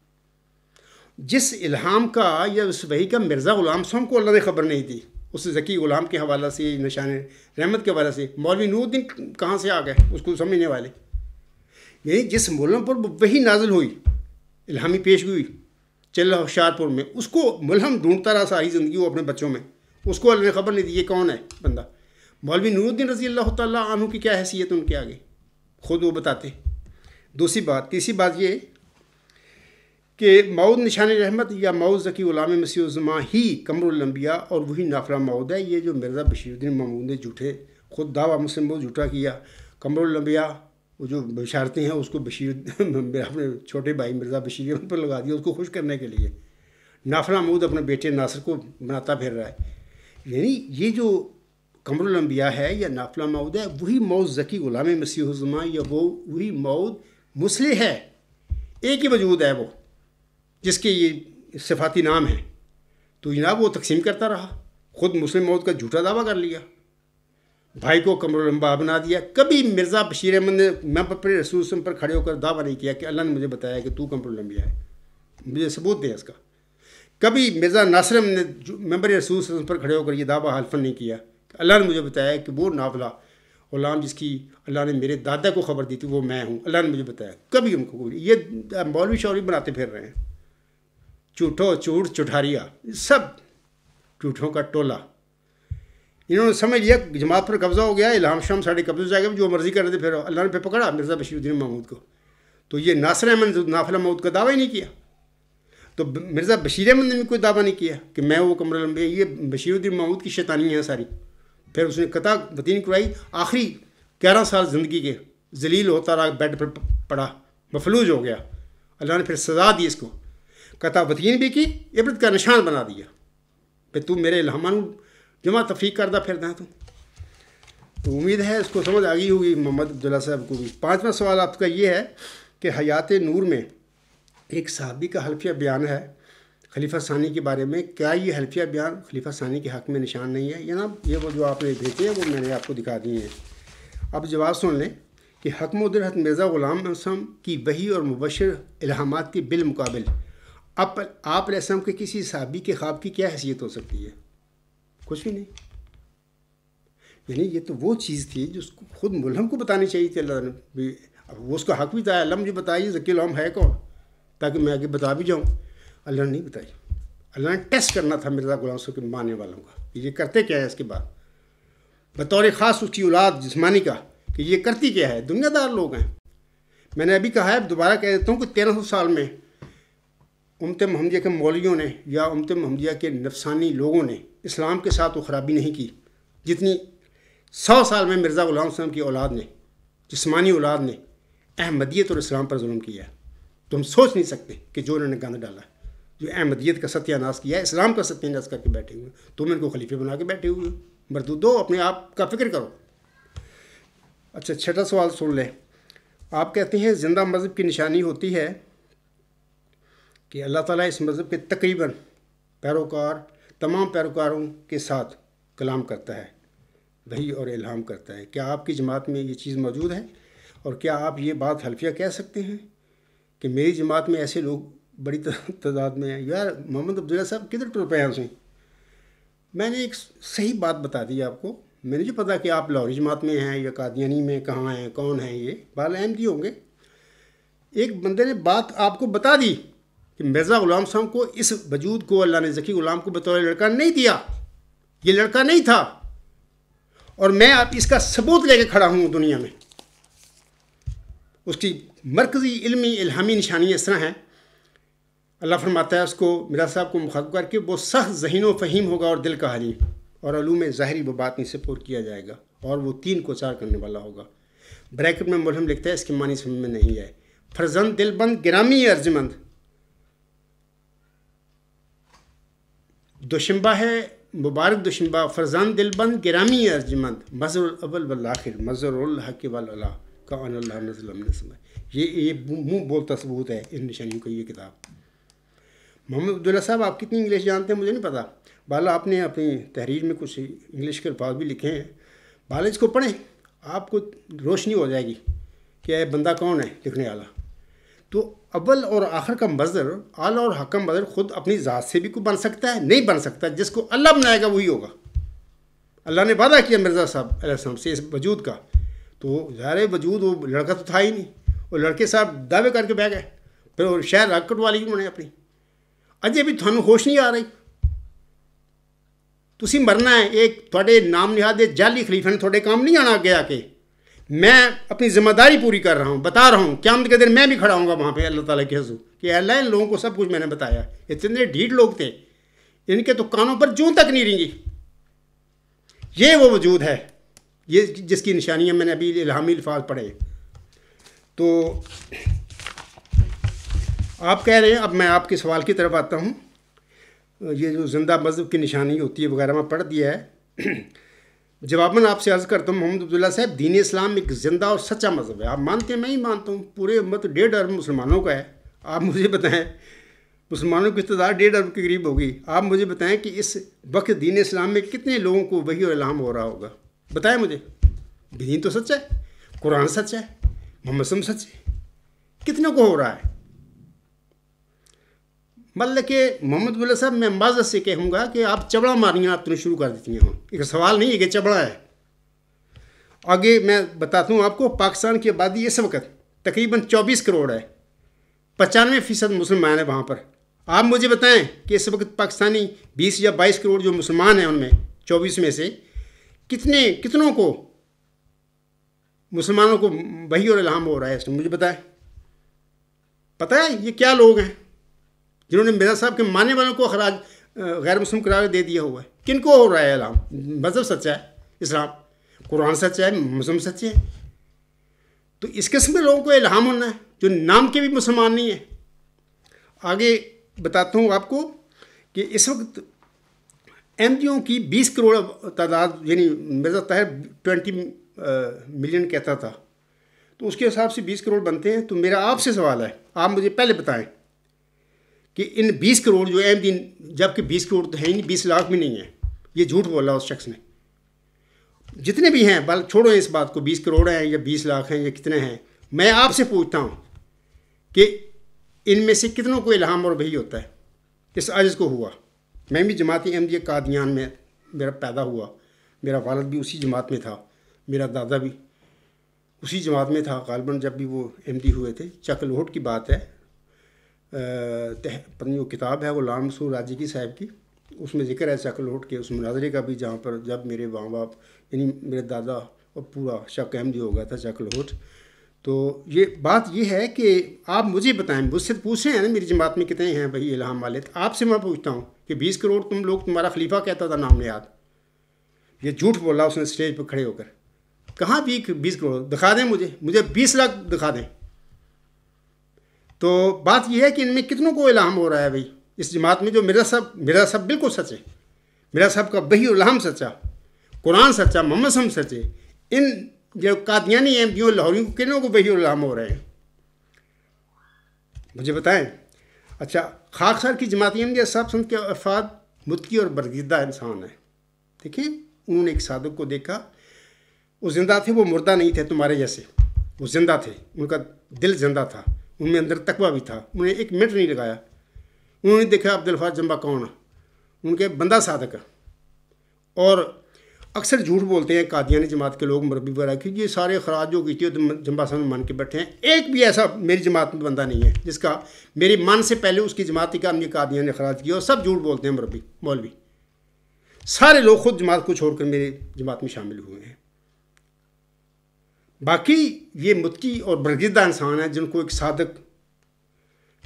जिस इल्हाम का या उस वही का मिर्ज़ा ग़ुलाम साहब को अल्लाह ने खबर नहीं दी उस जकी ग़ुलाम के हवाला से निशान रहमत के हवाले से मौलवी नूरुद्दीन कहाँ से आ गए उसको समझने वाले यही जिस मुलम पर वही नाजिल हुई इल्हामी पेश हुई चिल्ला होशियारपुर में उसको मुलहम ढूंढता रहा सारी ज़िंदगी वो अपने बच्चों में उसको अल्लाह ने खबर नहीं दी ये कौन है बंदा मौलवी नूरुद्दीन रजी अल्लाह तु की क्या हैसियत उनके आगे खुद वो बताते दूसरी बात तीसरी बात ये कि माउद निशान रहमत या माउद ज़की ग़ुलाम मसीजुमा ही कमरलम्बिया और वही नाफरा मऊद है ये जो मिर्ज़ा बशीरुद्दीन महमूद ने झूठे खुद दावा मुस्लिम बहुत झूठा किया कमरलम्बिया वो जो बशारतें हैं उसको बशीर अपने छोटे भाई मिर्ज़ा बशीर पर लगा दिया उसको खुश करने के लिए नाफरा मऊद अपने बेटे नासिर को बनाता फिर रहा है यानी ये जो कमरलम्बिया है या नाफला मऊद है वही मऊद ज़की ग़ुलाम मसीहुज़मा या वो वही मऊद मुसलह है एक ही वजूद है वो जिसके ये सिफाती नाम है तो जनाब वो तकसीम करता रहा ख़ुद मुस्लिम मौत का झूठा दावा कर लिया भाई को कमरलम्बा बना दिया कभी मिर्ज़ा बशीर अहमद ने मैं अपने रसूल पर खड़े होकर दावा नहीं किया कि अल्लाह ने मुझे बताया कि तू कमरलम्बिया है मुझे सबूत दें इसका कभी मिर्ज़ा नासिर ने मैंबर रसूल पर खड़े होकर यह दावा हल्फन नहीं किया अल्लाह ने मुझे बताया कि वो नावला गुलाम जिसकी अल्लाह ने मेरे दादा को खबर दी थी वो मैं हूँ अल्लाह ने मुझे बताया कभी हमको ये मौलवी शौरी बनाते फिर रहे हैं चूठो चूठ चुठारिया सब चूठों का टोला इन्होंने समझ लिया जमात पर कब्ज़ा हो गया इलाम शाम साढ़े कब्जे जाएगा जो मर्ज़ी कर रहे थे फिर अल्लाह ने फिर पकड़ा मिर्ज़ा बशीरुद्दीन महमूद को तो ये नासिर अहमद नाफिल महमूद का दावा ही नहीं किया तो मिर्ज़ा बशीर अहमद ने भी कोई दावा नहीं किया कि मैं वो कमर लंबे ये बशीरुद्दीन महमूद की शैतानियाँ सारी फिर उसने कथा वतीन करवाई आखिरी ग्यारह साल ज़िंदगी के जलील होता रहा बेड पर पड़ा मफलूज हो गया अल्लाह ने फिर सजा दी इसको कथा वतीन भी की इबरत का निशान बना दिया भाई तू मेरे इलामा जमा तफरीक करदा फिर तू तो उम्मीद है इसको समझ आ गई होगी मोहम्मद अब्दुल्ला साहब को भी पाँचवा सवाल आपका ये है कि हयात नूर में एक सहाबी का हल्फिया बयान है खलीफा सानी के बारे में क्या ये हल्फिया बयान खलीफा सानी के हक़ में निशान नहीं है ना ये वो जो आपने भेजे हैं वो मैंने आपको दिखा दिए हैं अब जवाब सुन लें कि हकम उदरहत मिर्ज़ा ग़ुलाम असम की वही और मुबशर इलाहामात के बिलमकबिल अब आप रसम के किसी साहबी के ख्वाब की क्या हैसियत हो सकती है कुछ भी नहीं यानी ये तो वो चीज़ थी जो उसको खुद मुलम को बतानी चाहिए थी अल्लाह ने भी अब वो उसका हक भी था अल्लाह मुझे बताइए जकील है कौन ताकि मैं आगे बता भी जाऊँ अल्लाह ने नहीं बताई अल्लाह ने टेस्ट करना था मिर्ज़ा गुलाम के मानने वालों का कि ये करते क्या है इसके बाद बतौर ख़ास उसकी औलाद जिसमानी का कि ये करती क्या है दुनियादार लोग हैं मैंने अभी कहा है दोबारा कह देता हूँ कि तेरह सौ साल में उमत महमदिया के मौलियों ने या उमत महमदिया के नफसानी लोगों ने इस्लाम के साथ वो ख़राबी नहीं की जितनी सौ साल में मिर्ज़ा गुलाम वसलम की औलाद ने जिसमानी औलाद ने अहमदियत और इस्लाम पर जुल्म किया तुम तो सोच नहीं सकते कि जो उन्होंने गंद डाला जो अहमदियत का सत्यानाश किया है इस्लाम का सत्यानाश करके बैठे हुए तुम इनको खलीफे बना के बैठे हुए नंबर दो अपने आप का फिक्र करो अच्छा छठा सवाल सुन लें आप कहते हैं जिंदा मज़हब की निशानी होती है कि अल्लाह ताला इस मज़हब के तकरीबन पैरोकार तमाम पैरोकारों के साथ कलाम करता है वही और इल्हाम करता है क्या आपकी जमात में ये चीज़ मौजूद है और क्या आप ये बात हल्फिया कह सकते हैं कि मेरी जमात में ऐसे लोग बड़ी तादाद में है यार मोहम्मद अब्दुल्ला साहब किधर टुर पे उसे मैंने एक सही बात बता दी आपको मैंने जो पता कि आप लाहौरी जमात में हैं या कादियानी में कहाँ हैं कौन हैं ये बाल अहम जी होंगे एक बंदे ने बात आपको बता दी कि मिर्ज़ा ग़ुलाम साहब को इस वजूद को अल्लाह ने जकी ग़ुलाम को बतौर लड़का नहीं दिया ये लड़का नहीं था और मैं आप इसका सबूत लेके खड़ा हूँ दुनिया में उसकी मरकज़ी इलमी इल्हामी निशानी इस तरह हैं अल्लाह फरमाता है उसको मिरा साहब को मुखातब करके वो सख्त जहन फ़हीम होगा और दिल का हलीम और में ज़ाहरी व नहीं से पुर किया जाएगा और वो तीन को चार करने वाला होगा ब्रैकेट में मुलहम लिखता है इसके मानी समझ में नहीं आए फर्जंद दिलबंद गिरामी अर्जमंद दुशंबा है मुबारक दुशंबा फरजान दिलबंद ग्रामी अर्जमंद मज़र अबल वाखिर मज़र हक वाल का ये ये मुँह बोलता सबूत है इन निशानियों का ये किताब मोहम्मद अब्दुल्ला साहब आप कितनी इंग्लिश जानते हैं मुझे नहीं पता बाला आपने अपनी तहरीर में कुछ इंग्लिश के अल्फाज भी लिखे हैं बाला इसको पढ़ें आपको रोशनी हो जाएगी कि यह बंदा कौन है लिखने वाला तो अव्वल और आखिर का मज़र आला और हकम मज़र ख़ुद अपनी ज़ात से भी कोई बन सकता है नहीं बन सकता जिसको अल्लाह बनाएगा वही होगा अल्लाह ने वादा किया मिर्ज़ा साहब से इस वजूद का तो ज़ाहिर वजूद वो लड़का तो था ही नहीं और लड़के साहब दावे करके बह गए फिर शहर राग वाली भी उन्होंने अपनी अजय भी थानू होश नहीं आ रही ਤੁਸੀਂ मरना है एक थोड़े नाम ਨਿਹਾਦ के जाली खलीफे ने थोड़े काम नहीं आना अगे आके मैं अपनी जिम्मेदारी पूरी कर रहा हूँ बता रहा हूँ क्या के दिन मैं भी खड़ा हूँ वहाँ पे अल्लाह ताला के हजू कि अल्लाह इन लोगों को सब कुछ मैंने बताया इतने ढीठ लोग थे इनके तो कानों पर जू तक नहीं रेंगी ये वो वजूद है ये जिसकी निशानियाँ मैंने अभी इलामी अल्फाज पढ़े तो आप कह रहे हैं अब मैं आपके सवाल की तरफ आता हूँ ये जो जिंदा मजहब की निशानी होती है वगैरह में पढ़ दिया है जवाबन आपसे अर्ज़ करता हूँ मोहम्मद अब्दुल्ला साहब दीन इस्लाम एक ज़िंदा और सच्चा मज़हब है आप मानते हैं मैं ही मानता हूँ पूरे उम्मत डेढ़ अरब मुसलमानों का है आप मुझे बताएं मुसलमानों की इब्तदार डेढ़ अरब के करीब होगी आप मुझे बताएं कि इस वक्त दीन इस्लाम में कितने लोगों को वही और इलाम हो रहा होगा बताएं मुझे दीन तो सच्चा है कुरान सच है मोहम्मद सच है कितने को हो रहा है मतलब कि मोहम्मद बुल्ला साहब मैं अंबाजा से कहूँगा कि आप चबड़ा मारनियाँ आपने शुरू कर देती हैं एक सवाल नहीं है कि चबड़ा है आगे मैं बताता हूँ आपको पाकिस्तान की आबादी इस वक्त तकरीबन चौबीस करोड़ है पचानवे फ़ीसद मुसलमान है वहाँ पर आप मुझे बताएं कि इस वक्त पाकिस्तानी बीस या बाईस करोड़ जो मुसलमान हैं उनमें चौबीस में से कितने कितनों को मुसलमानों को वही और इलाम हो रहा है इसमें मुझे बताएं पता है ये क्या लोग हैं जिन्होंने मिर्जा साहब के मानने वालों को अखराज गैर मुस्लिम करार दे दिया हुआ है किन को हो रहा है इलाम मजहब सच्चा है इस्लाम कुरान सच्चा है मुस्लिम सच्चे हैं तो इस किस्म के लोगों को इलाम होना है जो नाम के भी मुसलमान नहीं है आगे बताता हूँ आपको कि इस वक्त एम की बीस करोड़ तादाद यानी मिर्जा तहर ट्वेंटी मिलियन कहता था तो उसके हिसाब से 20 करोड़ बनते हैं तो मेरा आपसे सवाल है आप मुझे पहले बताएं कि इन 20 करोड़ जो है दिन जबकि 20 करोड़ तो है ही नहीं बीस लाख भी नहीं है ये झूठ बोला उस शख्स ने जितने भी हैं बल छोड़ो इस बात को 20 करोड़ हैं या 20 लाख हैं या कितने हैं मैं आपसे पूछता हूँ कि इनमें से कितनों को इल्हाम और वही होता है इस अज़ को हुआ मैं भी जमात अहमदिया कादियान में मेरा पैदा हुआ मेरा वालद भी उसी जमात में था मेरा दादा भी उसी जमात में था गालबन जब भी वो एम हुए थे चकलोहट की बात है अपनी जो किताब है वो लाल मसूर राजी की साहब की उसमें जिक्र है चकलोट के उस मुनाजरे का भी जहाँ पर जब मेरे माँ बाप यानी मेरे दादा और पूरा शक अहमदी हो गया था चकलोट तो ये बात ये है कि आप मुझे बताएं मुझसे पूछ रहे हैं ना मेरी जमात में कितने हैं भाई इलाम वाले तो आपसे मैं पूछता हूँ कि बीस करोड़ तुम लोग तुम्हारा खलीफा कहता था नाम याद ये झूठ बोला उसने स्टेज पर खड़े होकर कहाँ भी बीस करोड़ दिखा दें मुझे मुझे बीस लाख दिखा दें तो बात यह है कि इनमें कितनों को इलाम हो रहा है भाई इस जमात में जो मेरा सब मेरा सब बिल्कुल सच है मेरा सब का वही उलाम सच्चा कुरान सच्चा मोहम्मद सम सचे इन जो कादियानी एम पी लाहौरी किनों को वही उलाम हो रहे हैं मुझे बताएं अच्छा सर की जमात के सब सुन के अफाद मुतकी और बरगीदा इंसान है देखिए उन्होंने एक साधक को देखा वो जिंदा थे वो मुर्दा नहीं थे तुम्हारे जैसे वो जिंदा थे उनका दिल जिंदा था उनमें अंदर तकवा भी था उन्हें एक मिनट नहीं लगाया उन्होंने देखा अब्दुल्फाज जम्बा कौन उनके बंदा साधक और अक्सर झूठ बोलते हैं कादियानी जमात के लोग मरबी वगैरह क्योंकि ये सारे खराज जो की जम्बा साहब मान के बैठे हैं एक भी ऐसा मेरी जमात में बंदा नहीं है जिसका मेरे मान से पहले उसकी जमात का हमने ने खराज किया और सब झूठ बोलते हैं मरबी मौलवी सारे लोग खुद जमात को छोड़कर मेरे जमात में शामिल हुए हैं बाकी ये मुत्की और बरगिदा इंसान है जिनको एक सादक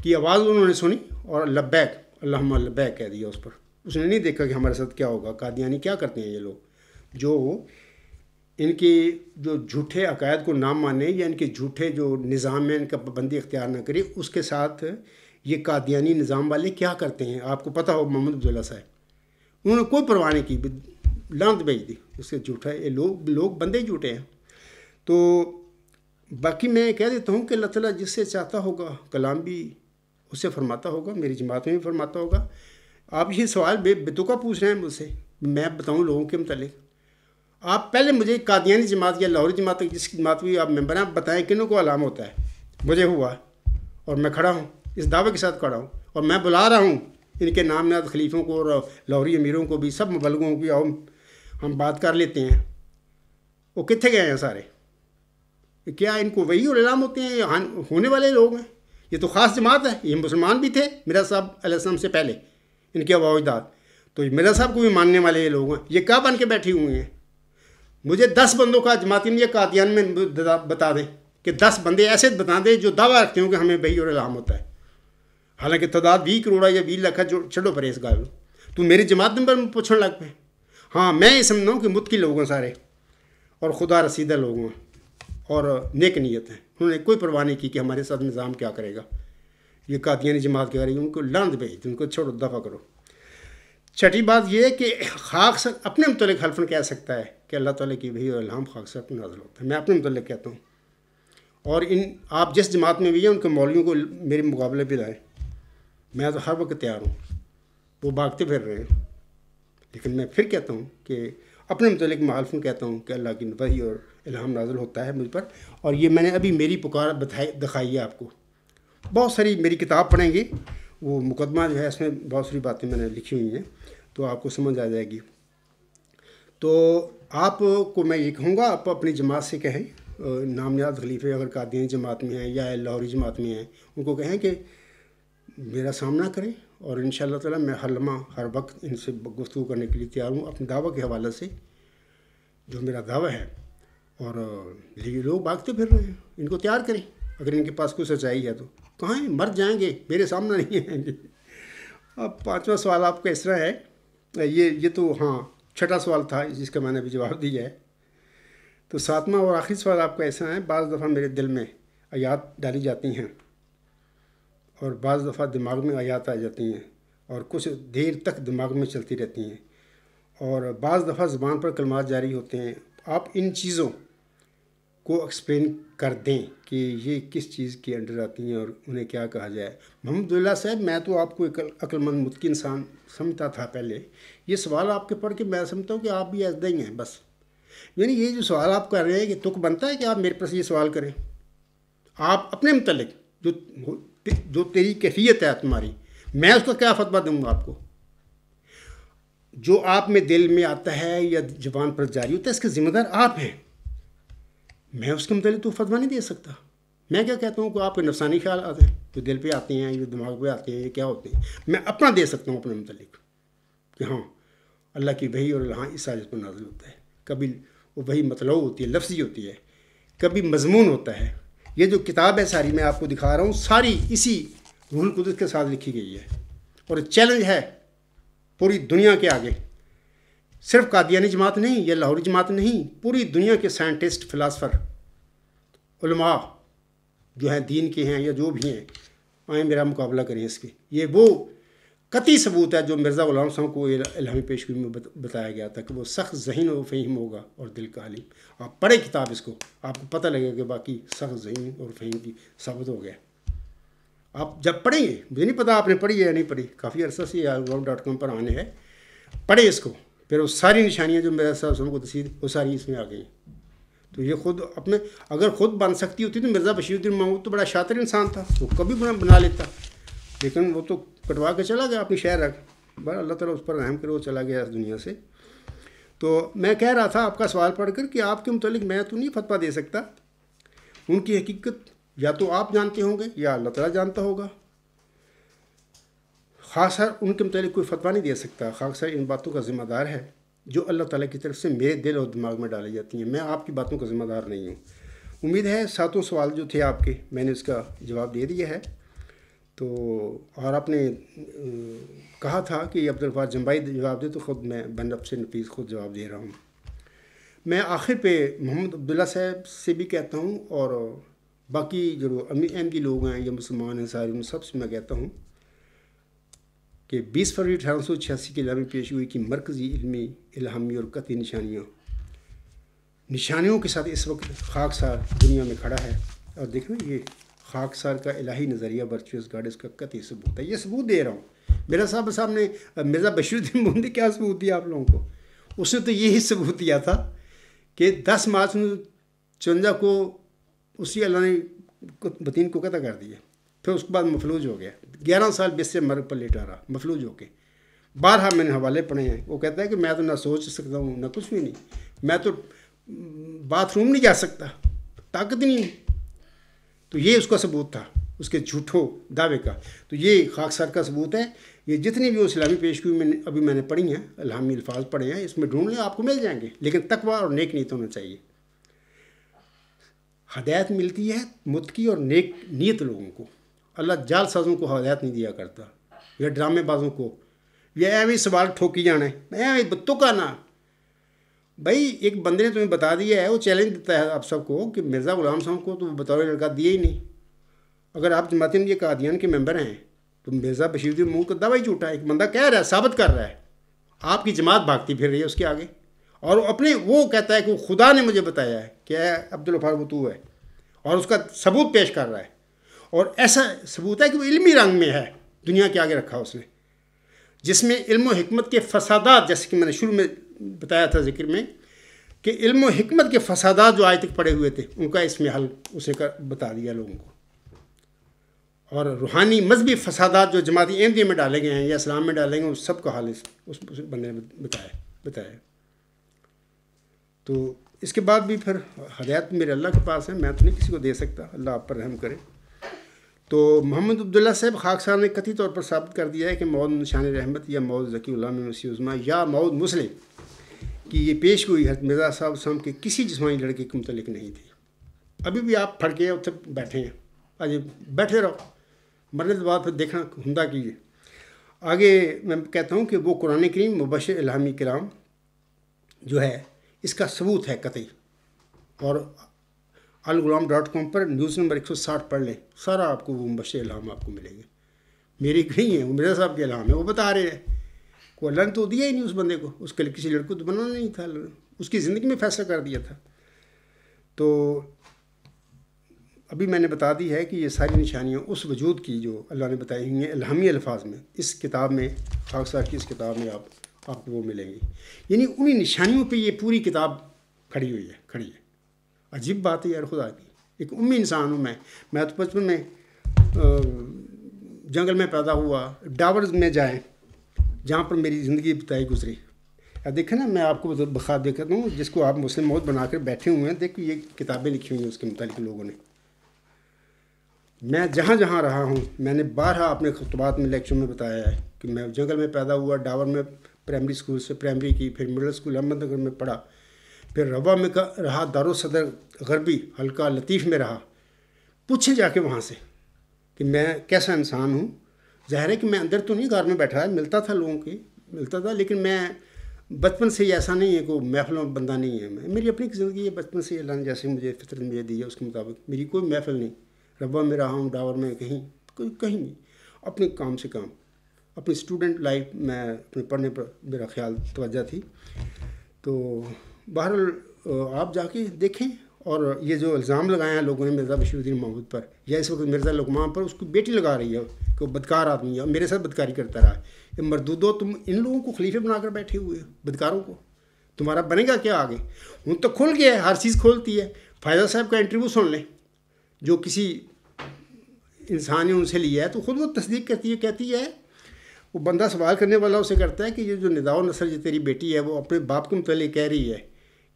की आवाज़ उन्होंने सुनी और लब्बैक अल्लाह लब्बैक कह दिया उस पर उसने नहीं देखा कि हमारे साथ क्या होगा कादियानी क्या करते हैं ये लोग जो इनके जो झूठे अकायद को ना माने या इनके झूठे जो निज़ाम है इनका पाबंदी इख्तियार ना करे उसके साथ ये कादियानी निज़ाम वाले क्या करते हैं आपको पता हो मोहम्मद अब्दुल्ला साहब उन्होंने कोई परवाह नहीं की लांत भेज दी उससे झूठा ये लोग लोग बंदे झूठे हैं तो बाकी मैं कह देता हूँ कि अल्लाह ताला जिससे चाहता होगा कलाम भी उससे फरमाता होगा मेरी जमात में भी फरमाता होगा आप ये सवाल बे बेतुका पूछ रहे हैं मुझसे मैं बताऊँ लोगों के मतलब आप पहले मुझे कादियानी जमात या लाहौरी जमात जिस जमात भी आप मेम्बर हैं आप बताएं किनों को अलाम होता है मुझे हुआ और मैं खड़ा हूँ इस दावे के साथ खड़ा हूँ और मैं बुला रहा हूँ इनके नाम नाद खलीफों को और लाहौरी अमीरों को भी सब मुबलगों की हम बात कर लेते हैं वो कितने गए हैं सारे क्या इनको वही उलाम होते हैं या होने वाले लोग हैं ये तो ख़ास जमात है ये मुसलमान भी थे मिर्जा साहब अलैहिस्सलाम से पहले इनके अवाजदार तो मिर्जा साहब को भी मानने वाले ये लोग हैं ये क्या बन के बैठे हुए हैं मुझे दस बंदों का जमाती में कादियान में बता दें कि दस बंदे ऐसे बता दें जो दावा रखते हो कि हमें वही और इलाम होता है हालांकि तादाद बीस करोड़ या बीस लाख जो छोड़ो पर इस गाल तू मेरी जमात नंबर में पूछने लग पे हाँ मैं ये समझता हूँ कि मुद्दे लोग हैं सारे और खुदा रसीदा लोग हैं और नेक नीयत हैं उन्होंने कोई परवाह नहीं की कि हमारे साथ निज़ाम क्या करेगा ये कादियानी जमात क्या करेगी उनको लांद भेज उनको छोड़ो दफ़ा करो छठी बात यह है कि खाक सर अपने मतलब हल्फन कह सकता है कि अल्लाह तौल की वही अल्लाम खाक सर नाजल होता है मैं अपने मतलब कहता हूँ और इन आप जिस जमात में भी हैं उनके मौलियों को मेरे मुकाबले पर लाएँ मैं तो हर वक्त तैयार हूँ वो भागते फिर रहे हैं लेकिन मैं फिर कहता हूँ कि अपने मतलब हल्फन कहता हूँ कि अल्लाह की वही और इल्हाम नाजल होता है मुझ पर और ये मैंने अभी मेरी पुकार बताई दिखाई है आपको बहुत सारी मेरी किताब पढ़ेंगे वो मुकदमा जो है इसमें बहुत सारी बातें मैंने लिखी हुई हैं तो आपको समझ आ जाएगी तो आपको मैं ये कहूँगा आप अपनी जमात से कहें नामयाद खलीफे अगर कादियानी जमात में हैं या लाहौरी जमात में हैं उनको कहें कि मेरा सामना करें और इन ताला मैं हर लम्हा हर वक्त इनसे गुफ्तु करने के लिए तैयार हूँ अपने दावा के हवाले से जो मेरा दावा है और लोग भागते फिर रहे हैं इनको तैयार करें अगर इनके पास कोई सच्चाई है तो कहाँ हैं मर जाएंगे मेरे सामने नहीं आएंगे अब पांचवा सवाल आपका इस तरह है ये ये तो हाँ छठा सवाल था जिसका मैंने अभी जवाब दिया है तो सातवां और आखिरी सवाल आपका ऐसा है बाज़ दफ़ा मेरे दिल में आयात डाली जाती हैं और बाज़ दफ़ा दिमाग में आयात आ जाती हैं और कुछ देर तक दिमाग में चलती रहती हैं और बाज़ दफ़ा ज़बान पर कलमात जारी होते हैं आप इन चीज़ों को एक्सप्लेन कर दें कि ये किस चीज़ के अंडर आती हैं और उन्हें क्या कहा जाए महमदुल्ला साहब मैं तो आपको एक अक्लमंद की इंसान समझता था पहले ये सवाल आपके पढ़ के मैं समझता हूँ कि आप भी ऐसा ही हैं बस यानी ये जो सवाल आप कर रहे हैं कि तुक बनता है कि आप मेरे पास ये सवाल करें आप अपने मतलब जो जो तेरी कैफियत है तुम्हारी मैं उसका क्या फतवा दूंगा आपको जो आप में दिल में आता है या जबान पर जारी होता है इसके ज़िम्मेदार आप हैं मैं उसके मतलब तो फतवा नहीं दे सकता मैं क्या कहता हूँ कि आपके नफसानी ख्याल आते हैं जो दिल पे आते हैं जो दिमाग पे आते हैं ये क्या होते हैं मैं अपना दे सकता हूँ अपने मतलब कि हाँ अल्लाह की वही और हाँ इस आयत पर नाजिल होता है कभी वो वही मतलब होती है लफ्ज़ी होती है कभी मजमून होता है ये जो किताब है सारी मैं आपको दिखा रहा हूँ सारी इसी रूल कुदरत के साथ लिखी गई है और चैलेंज है पूरी दुनिया के आगे सिर्फ कादियानी जमात नहीं या लाहौरी जमात नहीं पूरी दुनिया के साइंटिस्ट फ़िलासफ़र उलमा जो हैं दीन के हैं या जो भी हैं आए मेरा मुकाबला करें इसके ये वो कति सबूत है जो मिर्ज़ा गुलाम साहब को इलामी पेशगी में बताया गया था कि वो सख्त जहन और फ़हीम होगा और दिल का आलिम आप पढ़े किताब इसको आपको पता लगेगा कि बाकी सख्त जहन और फ़हीम की साबित हो गया आप जब पढ़ेंगे मुझे नहीं पता आपने पढ़ी है या नहीं पढ़ी काफ़ी अरसा से डॉट कॉम पर आने हैं पढ़े इसको फिर वो सारी निशानियाँ जो मिर्जा साहब को तसीद वो सारी इसमें आ गई तो ये खुद अपने अगर खुद बन सकती होती तो मिर्ज़ा बशीरुद्दीन महमूद तो बड़ा शातिर इंसान था वो कभी बना बना लेता लेकिन वो तो कटवा के चला गया अपनी शहर रख बड़ा अल्लाह ताला उस पर रहम करे वो चला गया इस दुनिया से तो मैं कह रहा था आपका सवाल पढ़कर कि आपके मतलब मैं तो नहीं फतवा दे सकता उनकी हकीकत या तो आप जानते होंगे या अल्लाह ताला जानता होगा खास सर उनके मतलब कोई फतवा नहीं दे सकता खास सर इन बातों का ज़िम्मेदार है जो अल्लाह ताला की तरफ से मेरे दिल और दिमाग में डाली जाती हैं मैं आपकी बातों का ज़िम्मेदार नहीं हूँ उम्मीद है सातों सवाल जो थे आपके मैंने उसका जवाब दे दिया है तो और आपने कहा था कि अब्दुल्फार जम्बाई जवाब दे तो ख़ुद मैं बन रब से नफीस खुद जवाब दे रहा हूँ मैं आखिर पे मोहम्मद अब्दुल्ला साहब से भी कहता हूँ और बाकी जो अमी अहमदी लोग हैं या मुसलमान हैं सारे उन सबसे मैं कहता हूँ कि 20 फरवरी अठारह सौ छियासी के इलामी पेश हुई कि मरकज़ी इलमी इलामी और कतली निशानियाँ निशानियों के साथ इस वक्त खाकसार दुनिया में खड़ा है और देखो ये खाकसार का इलाही नज़रिया वर्चुअस गार्ड का कतई सबूत है ये सबूत दे रहा हूँ मेरा साहब साहब ने मिर्ज़ा बशरुद्दीन बूंदी क्या सबूत दिया आप लोगों को उसने तो यही सबूत दिया था कि दस मार्च चुनजा को उसी अल्लाह ने बतीन को कतः कर दिया फिर उसके बाद मफलूज हो गया ग्यारह साल बिस्से से मर्ग पर लेटा रहा मफलूज होके बारह मैंने हवाले पढ़े हैं वो कहता है कि मैं तो ना सोच सकता हूँ ना कुछ भी नहीं मैं तो बाथरूम नहीं जा सकता ताकत नहीं तो ये उसका सबूत था उसके झूठों दावे का तो ये खाकसार का सबूत है ये जितनी भी इस्लामी पेशगी मैंने अभी मैंने पढ़ी हैं अलहमी अल्फाज पढ़े हैं इसमें ढूंढ लें आपको मिल जाएंगे लेकिन तकवा और नेक नीत तो होना चाहिए हदायत मिलती है मुतकी और नेक नीत लोगों को अल्लाह जाल साजों को हदायत नहीं दिया करता या ड्रामेबाजों को या एवं सवाल ठोकी जाने एवं तुका ना भाई एक बंदे ने तुम्हें बता दिया है वो चैलेंज देता है आप सबको कि मिर्ज़ा गुलाम साहब को तो बतौर लड़का दिया ही नहीं अगर आप जमातिन के कादियान के मेंबर हैं तो मिर्ज़ा बशीरुद्दीन मुंह का दवाई झूठा एक बंदा कह रहा है साबित कर रहा है आपकी जमात भागती फिर रही है उसके आगे और अपने वो कहता है कि वो खुदा ने मुझे बताया है कि अब्दुल बतू वो तू है और उसका सबूत पेश कर रहा है और ऐसा सबूत है कि वो इल्मी रंग में है दुनिया के आगे रखा उसने जिसमें इल्म हिकमत के फसादात जैसे कि मैंने शुरू में बताया था जिक्र में कि इल्म हिकमत के फसादात जो आज तक पड़े हुए थे उनका इसमें हल उसे कर बता दिया लोगों को और रूहानी मजहबी फसादात जो जमाती एमदी में डाले गए हैं या इस्लाम में डाले गए उस सब का हाल इस उस, बंदे ने बताया बताया तो इसके बाद भी फिर हदायत मेरे अल्लाह के पास है मैं तो नहीं किसी को दे सकता अल्लाह आप पर रहम करें तो मोहम्मद अब्दुल्ला साहब साहब ने कथित तौर पर साबित कर दिया है कि मौद निशान रहमत या मौद जकी उज़मा या मौद मुस्लिम की ये पेश गोई हर मिर्ज़ा साहब साहब के किसी जिसमानी लड़के के मतलब नहीं थी अभी भी आप फड़के गए बैठे हैं अजय बैठे रहो मरने के बाद फिर देखना हमदा कीजिए आगे मैं कहता हूँ कि वो कुरान करीम मुबश इलामी कराम जो है इसका सबूत है कतई और गुलाम डॉट कॉम पर न्यूज़ नंबर एक सौ साठ पढ़ लें सारा आपको वो मुबशर इलाम आपको मिलेंगे मेरी नहीं है मिर्जा साहब के इलाम है वो बता रहे हैं को अल्लाह ने तो दिया ही नहीं उस बंदे को उसके लिए किसी लड़के को तो बनाना नहीं था उसकी ज़िंदगी में फैसला कर दिया था तो अभी मैंने बता दी है कि ये सारी निशानियाँ उस वजूद की जो अल्लाह ने बताई हुई हैं इलामी अल्फाज में इस किताब में खाक साहब की इस किताब में आप आपको वो मिलेंगी यानी उन्हीं निशानियों पे ये पूरी किताब खड़ी हुई है खड़ी है अजीब बात है यार खुदा की एक उम्मी इंसान हूँ मैं मैं तो बचपन में जंगल में पैदा हुआ डावर में जाए जहाँ पर मेरी ज़िंदगी बिताई गुजरी देखें ना मैं आपको बखार देखता हूँ जिसको आप मुस्लिम मौत बनाकर बैठे हुए हैं देखो ये किताबें लिखी हुई हैं उसके मुतालिक लोगों ने मैं जहाँ जहाँ रहा हूँ मैंने बारह अपने खुतबात में लेक्चर में बताया है कि मैं जंगल में पैदा हुआ डावर में प्राइमरी स्कूल से प्राइमरी की फिर मिडिल स्कूल अहमदनगर में पढ़ा फिर रवा में का रहा दारो सदर गरबी हल्का लतीफ़ में रहा पूछे जाके वहाँ से कि मैं कैसा इंसान हूँ ज़ाहिर है कि मैं अंदर तो नहीं घर में बैठा है मिलता था लोगों की मिलता था लेकिन मैं बचपन से ही ऐसा नहीं है कि महफलों बंदा नहीं है मैं मेरी अपनी ज़िंदगी है बचपन से अल्लाह ने जैसे मुझे फितरत मुझे दी है उसके मुताबिक मेरी कोई महफिल नहीं रबा में रहा हूँ डावर में कहीं कोई कहीं नहीं अपने काम से काम अपनी स्टूडेंट लाइफ में अपने पढ़ने पर मेरा ख्याल तोज्जा थी तो बहर आप जाके देखें और ये जो इल्ज़ाम लगाया है लोगों ने मिर्ज़ा बशीरुद्दीन महमूद पर या इस वक्त मिर्ज़ा लकमान पर उसकी बेटी लगा रही है कि वो बदकार आदमी है मेरे साथ बदकारी करता रहा है मरदूदो तुम इन लोगों को खलीफे बनाकर बैठे हुए हो बदकारों को तुम्हारा बनेगा क्या आगे हूँ तो खुल गया है हर चीज़ खोलती है फायदा साहब का इंटरव्यू सुन लें जो किसी इंसान ने उनसे लिया है तो खुद वो तस्दीक करती है कहती है वो बंदा सवाल करने वाला उसे करता है कि ये जो निदाओ नसर जो तेरी बेटी है वो अपने बाप के मतलब कह रही है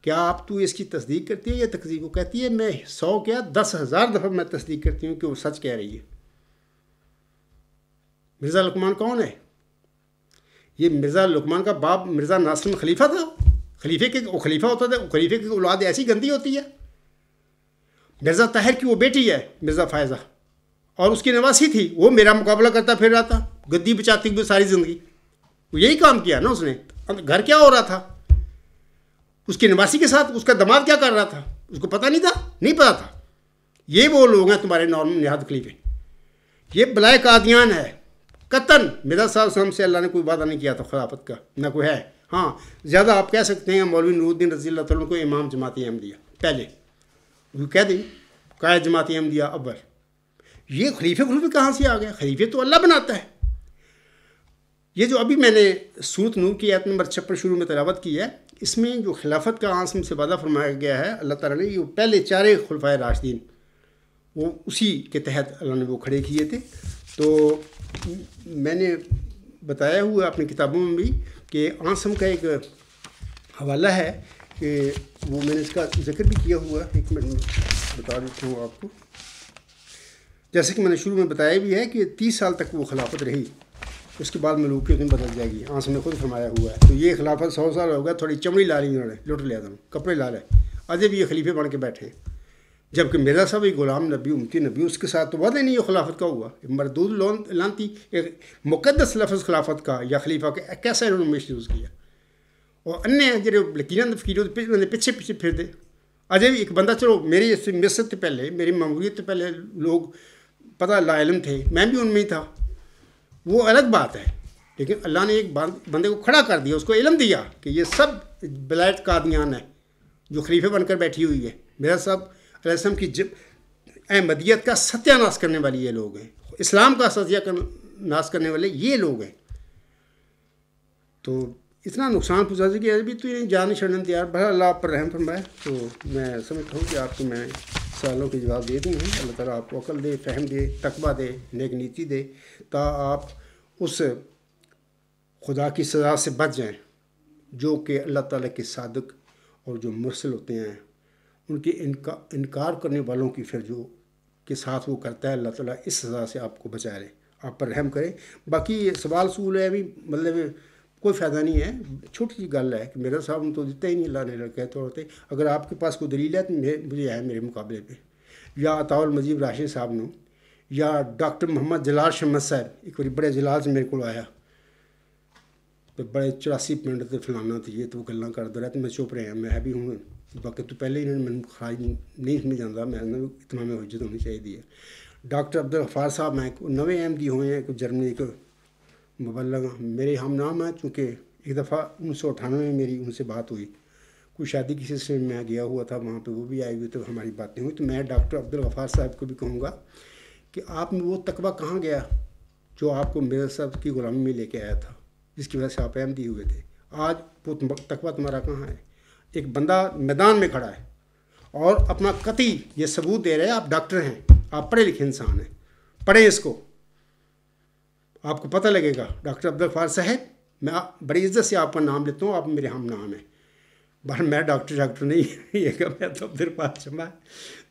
क्या आप तू इसकी तस्दीक करती है या तकजीब को कहती है मैं सौ क्या दस हज़ार दफ़ा मैं तस्दीक करती हूँ कि वो सच कह रही है मिर्ज़ा लकमान कौन है ये मिर्ज़ा लकमान का बाप मिर्ज़ा नासिम खलीफा था खलीफे के वो खलीफा होता था खलीफे की औलाद ऐसी गंदी होती है मिर्ज़ा ताहिर की वो बेटी है मिर्ज़ा फायज़ा और उसकी नवासी थी वो मेरा मुकाबला करता फिर रहा था गद्दी बचाती हुई सारी ज़िंदगी वो यही काम किया ना उसने घर क्या हो रहा था उसके निवासी के साथ उसका दमाद क्या कर रहा था उसको पता नहीं था नहीं पता था ये वो लोग हैं तुम्हारे नॉर्मल निहाद खलीफे ये बलाय कादियान है कतन मिदा साहब से अल्लाह ने कोई वादा नहीं किया था खिलाफत का ना कोई है हाँ ज़्यादा आप कह सकते हैं मौलवी नूरुद्दीन रजी तुम को इमाम जमाती अहमदिया पहले वो कह दें कायद जमाती अहमदिया अव्वल ये खलीफे खलीफे कहाँ से आ गया खलीफे तो अल्लाह बनाता है ये जो अभी मैंने सूत नूर की आयत नंबर छप्पन शुरू में तलावत की है इसमें जो खिलाफत का आसम से वादा फरमाया गया है अल्लाह ताला ने ये पहले चार खुलफा राशदीन वो उसी के तहत अल्लाह ने वो खड़े किए थे तो मैंने बताया हुआ अपनी किताबों में भी कि आसम का एक हवाला है कि वो मैंने इसका जिक्र भी किया हुआ एक मिनट में बता देता हूँ आपको जैसे कि मैंने शुरू में बताया भी है कि तीस साल तक वो खिलाफत रही उसके बाद मलूकियत में बदल जाएगी आंस हाँ, ने खुद फरमाया हुआ है तो ये खिलाफत सौ साल हो गया थोड़ी चमड़ी ला रही उन्होंने लुट लिया था कपड़े ला रहे अजय भी ये खलीफे बन के बैठे जबकि मिर्जा साहब ये गुलाम नबी उमती नबी उसके साथ तो वादे नहीं ये खिलाफत का हुआ मरदूद लोन लानती एक मुकदस लफ्ज़ खिलाफत का या खलीफा का कैसा इन्होंने महसूस किया और अन्य जो लकीर फकीर उन्हें पीछे पीछे फिरते अजय भी एक बंदा चलो मेरी मिसत पहले मेरी ममूलीत पहले लोग पता लाइलम थे मैं भी उनमें ही था वो अलग बात है लेकिन अल्लाह ने एक बंदे को खड़ा कर दिया उसको इलम दिया कि ये सब बलायत कादियान है जो खलीफे बनकर बैठी हुई है मेरा सब रसम की जब अहमदियत का सत्यानाश करने वाले ये लोग हैं इस्लाम का सत्यानाश करने वाले ये लोग हैं तो इतना नुकसान पहुँचा कि अभी तो ये जान छड़ने तैयार बड़ा अल्लाह पर रहम फरमाए तो मैं समझता हूँ कि आपको मैं सवालों के जवाब दे दिए हैं अल्लाह ताला आपको अकल दे फहम दे तकबा दे नेक नीति दे ता आप उस खुदा की सज़ा से बच जाएं जो कि अल्लाह ताला के सादक और जो मुरसल होते हैं उनके इनका इनकार करने वालों की फिर जो के साथ वो करता है अल्लाह ताला इस सज़ा से आपको बचा रहे आप पर रहम करें बाकी सवाल सूल है अभी मतलब कोई फ़ायदा नहीं है छोटी सी गल है कि मेरा साहब तो दिता ही नहीं अल्लाह ने लड़के तौर पर अगर आपके पास कोई दलील है तो मे मुझे है मेरे मुकाबले पर या अताउल मजीब राशिद साहब न या डॉक्टर मोहम्मद जलाल शमद साहब एक बार बड़े जलाल से मेरे को आया तो बड़े चौरासी पिंड तो फलाना तो ये तो गल कर रहा तो मैं चुप रहा मैं भी हूँ बाकी तू पहले ही मैं खराज नहीं समझ आता मैं इतना में हजत होनी चाहिए है डॉक्टर अब्दुल गफार साहब मैं नवे एम डी हो जर्मनी के मुबलग मेरे हम नाम हैं चूँकि एक दफ़ा उन्नीस सौ अठानवे में मेरी उनसे बात हुई कोई शादी के सिलसिले में मैं गया हुआ था वहाँ पे वो भी आई हुई तो हमारी बातें हुई तो मैं डॉक्टर अब्दुल गफ़ार साहब को भी कहूँगा कि आप में वो तकबा कहाँ गया जो आपको मेरे साहब की ग़ुलामी में लेके आया था जिसकी वजह से आप दिए हुए थे आज वो तकबा तुम्हारा कहाँ है एक बंदा मैदान में खड़ा है और अपना कति ये सबूत दे रहे हैं आप डॉक्टर हैं आप पढ़े लिखे इंसान हैं पढ़ें इसको आपको पता लगेगा डॉक्टर अब्दुल्फार साहब मैं बड़ी इज्जत से आपका नाम लेता हूँ आप मेरे हम नाम है बहर मैं डॉक्टर डॉक्टर नहीं ये मैं तो अब्दुल्फार शमा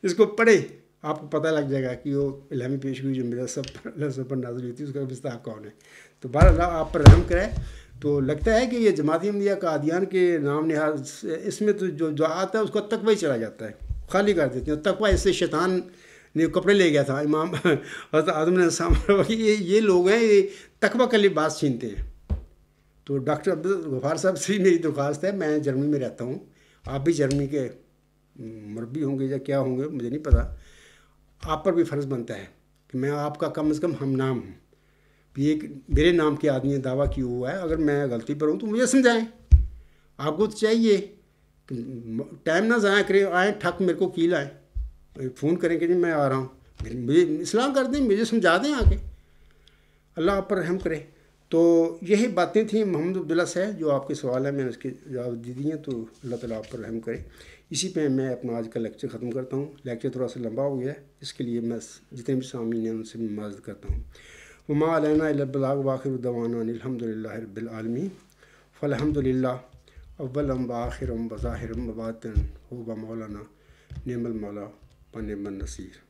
इसको पढ़े आपको पता लग जाएगा कि वो इलामी हुई जो मेरा सब सब पर नाजिल हुई थी उसका विस्तार कौन है तो बहर आप पर रहम कराए तो लगता है कि ये जमात का कादियान के नाम नहाज इसमें तो जो जो आता है उसका तकवा ही चला जाता है खाली कर देते हैं तकवा इससे शैतान ने कपड़े ले गया था इमाम आदम ने कि ये ये लोग हैं ये तकबा के लिए बात छीनते हैं तो डॉक्टर अब्दुल गफार साहब से मेरी दरख्वास्त है मैं जर्मनी में रहता हूँ आप भी जर्मनी के मरबी होंगे या क्या होंगे मुझे नहीं पता आप पर भी फ़र्ज़ बनता है कि मैं आपका कम अज़ कम हम नाम हूँ ये मेरे नाम के आदमी ने दावा किया हुआ है अगर मैं गलती पर हूँ तो मुझे समझाएं आपको तो चाहिए टाइम ना ज़ाया करें आए ठक मेरे को की लाएँ फ़ोन करें कि जी मैं आ रहा हूँ मुझे इस्लाम कर दें मुझे समझा दें आके अल्लाह आप पर रहम करे तो यही बातें थी मोहम्मद अब्दुल्ला साहब जो आपके सवाल है मैंने उसके जवाब दे दिए तो अल्लाह ताला आप पर रहम करे इसी पे मैं अपना आज का लेक्चर ख़त्म करता हूँ लेक्चर थोड़ा सा लंबा हो गया इसके लिए मैं जितने भी सामीन हैं उनसे माजद करता हूँ उमा अलैना बाखिर अलहमदिल्ला रबालमी फ़लहमदिल्ला अव्वलम आखिर वज़ाहिरम वबातन हो मौलाना नेमल मौला paneman nasir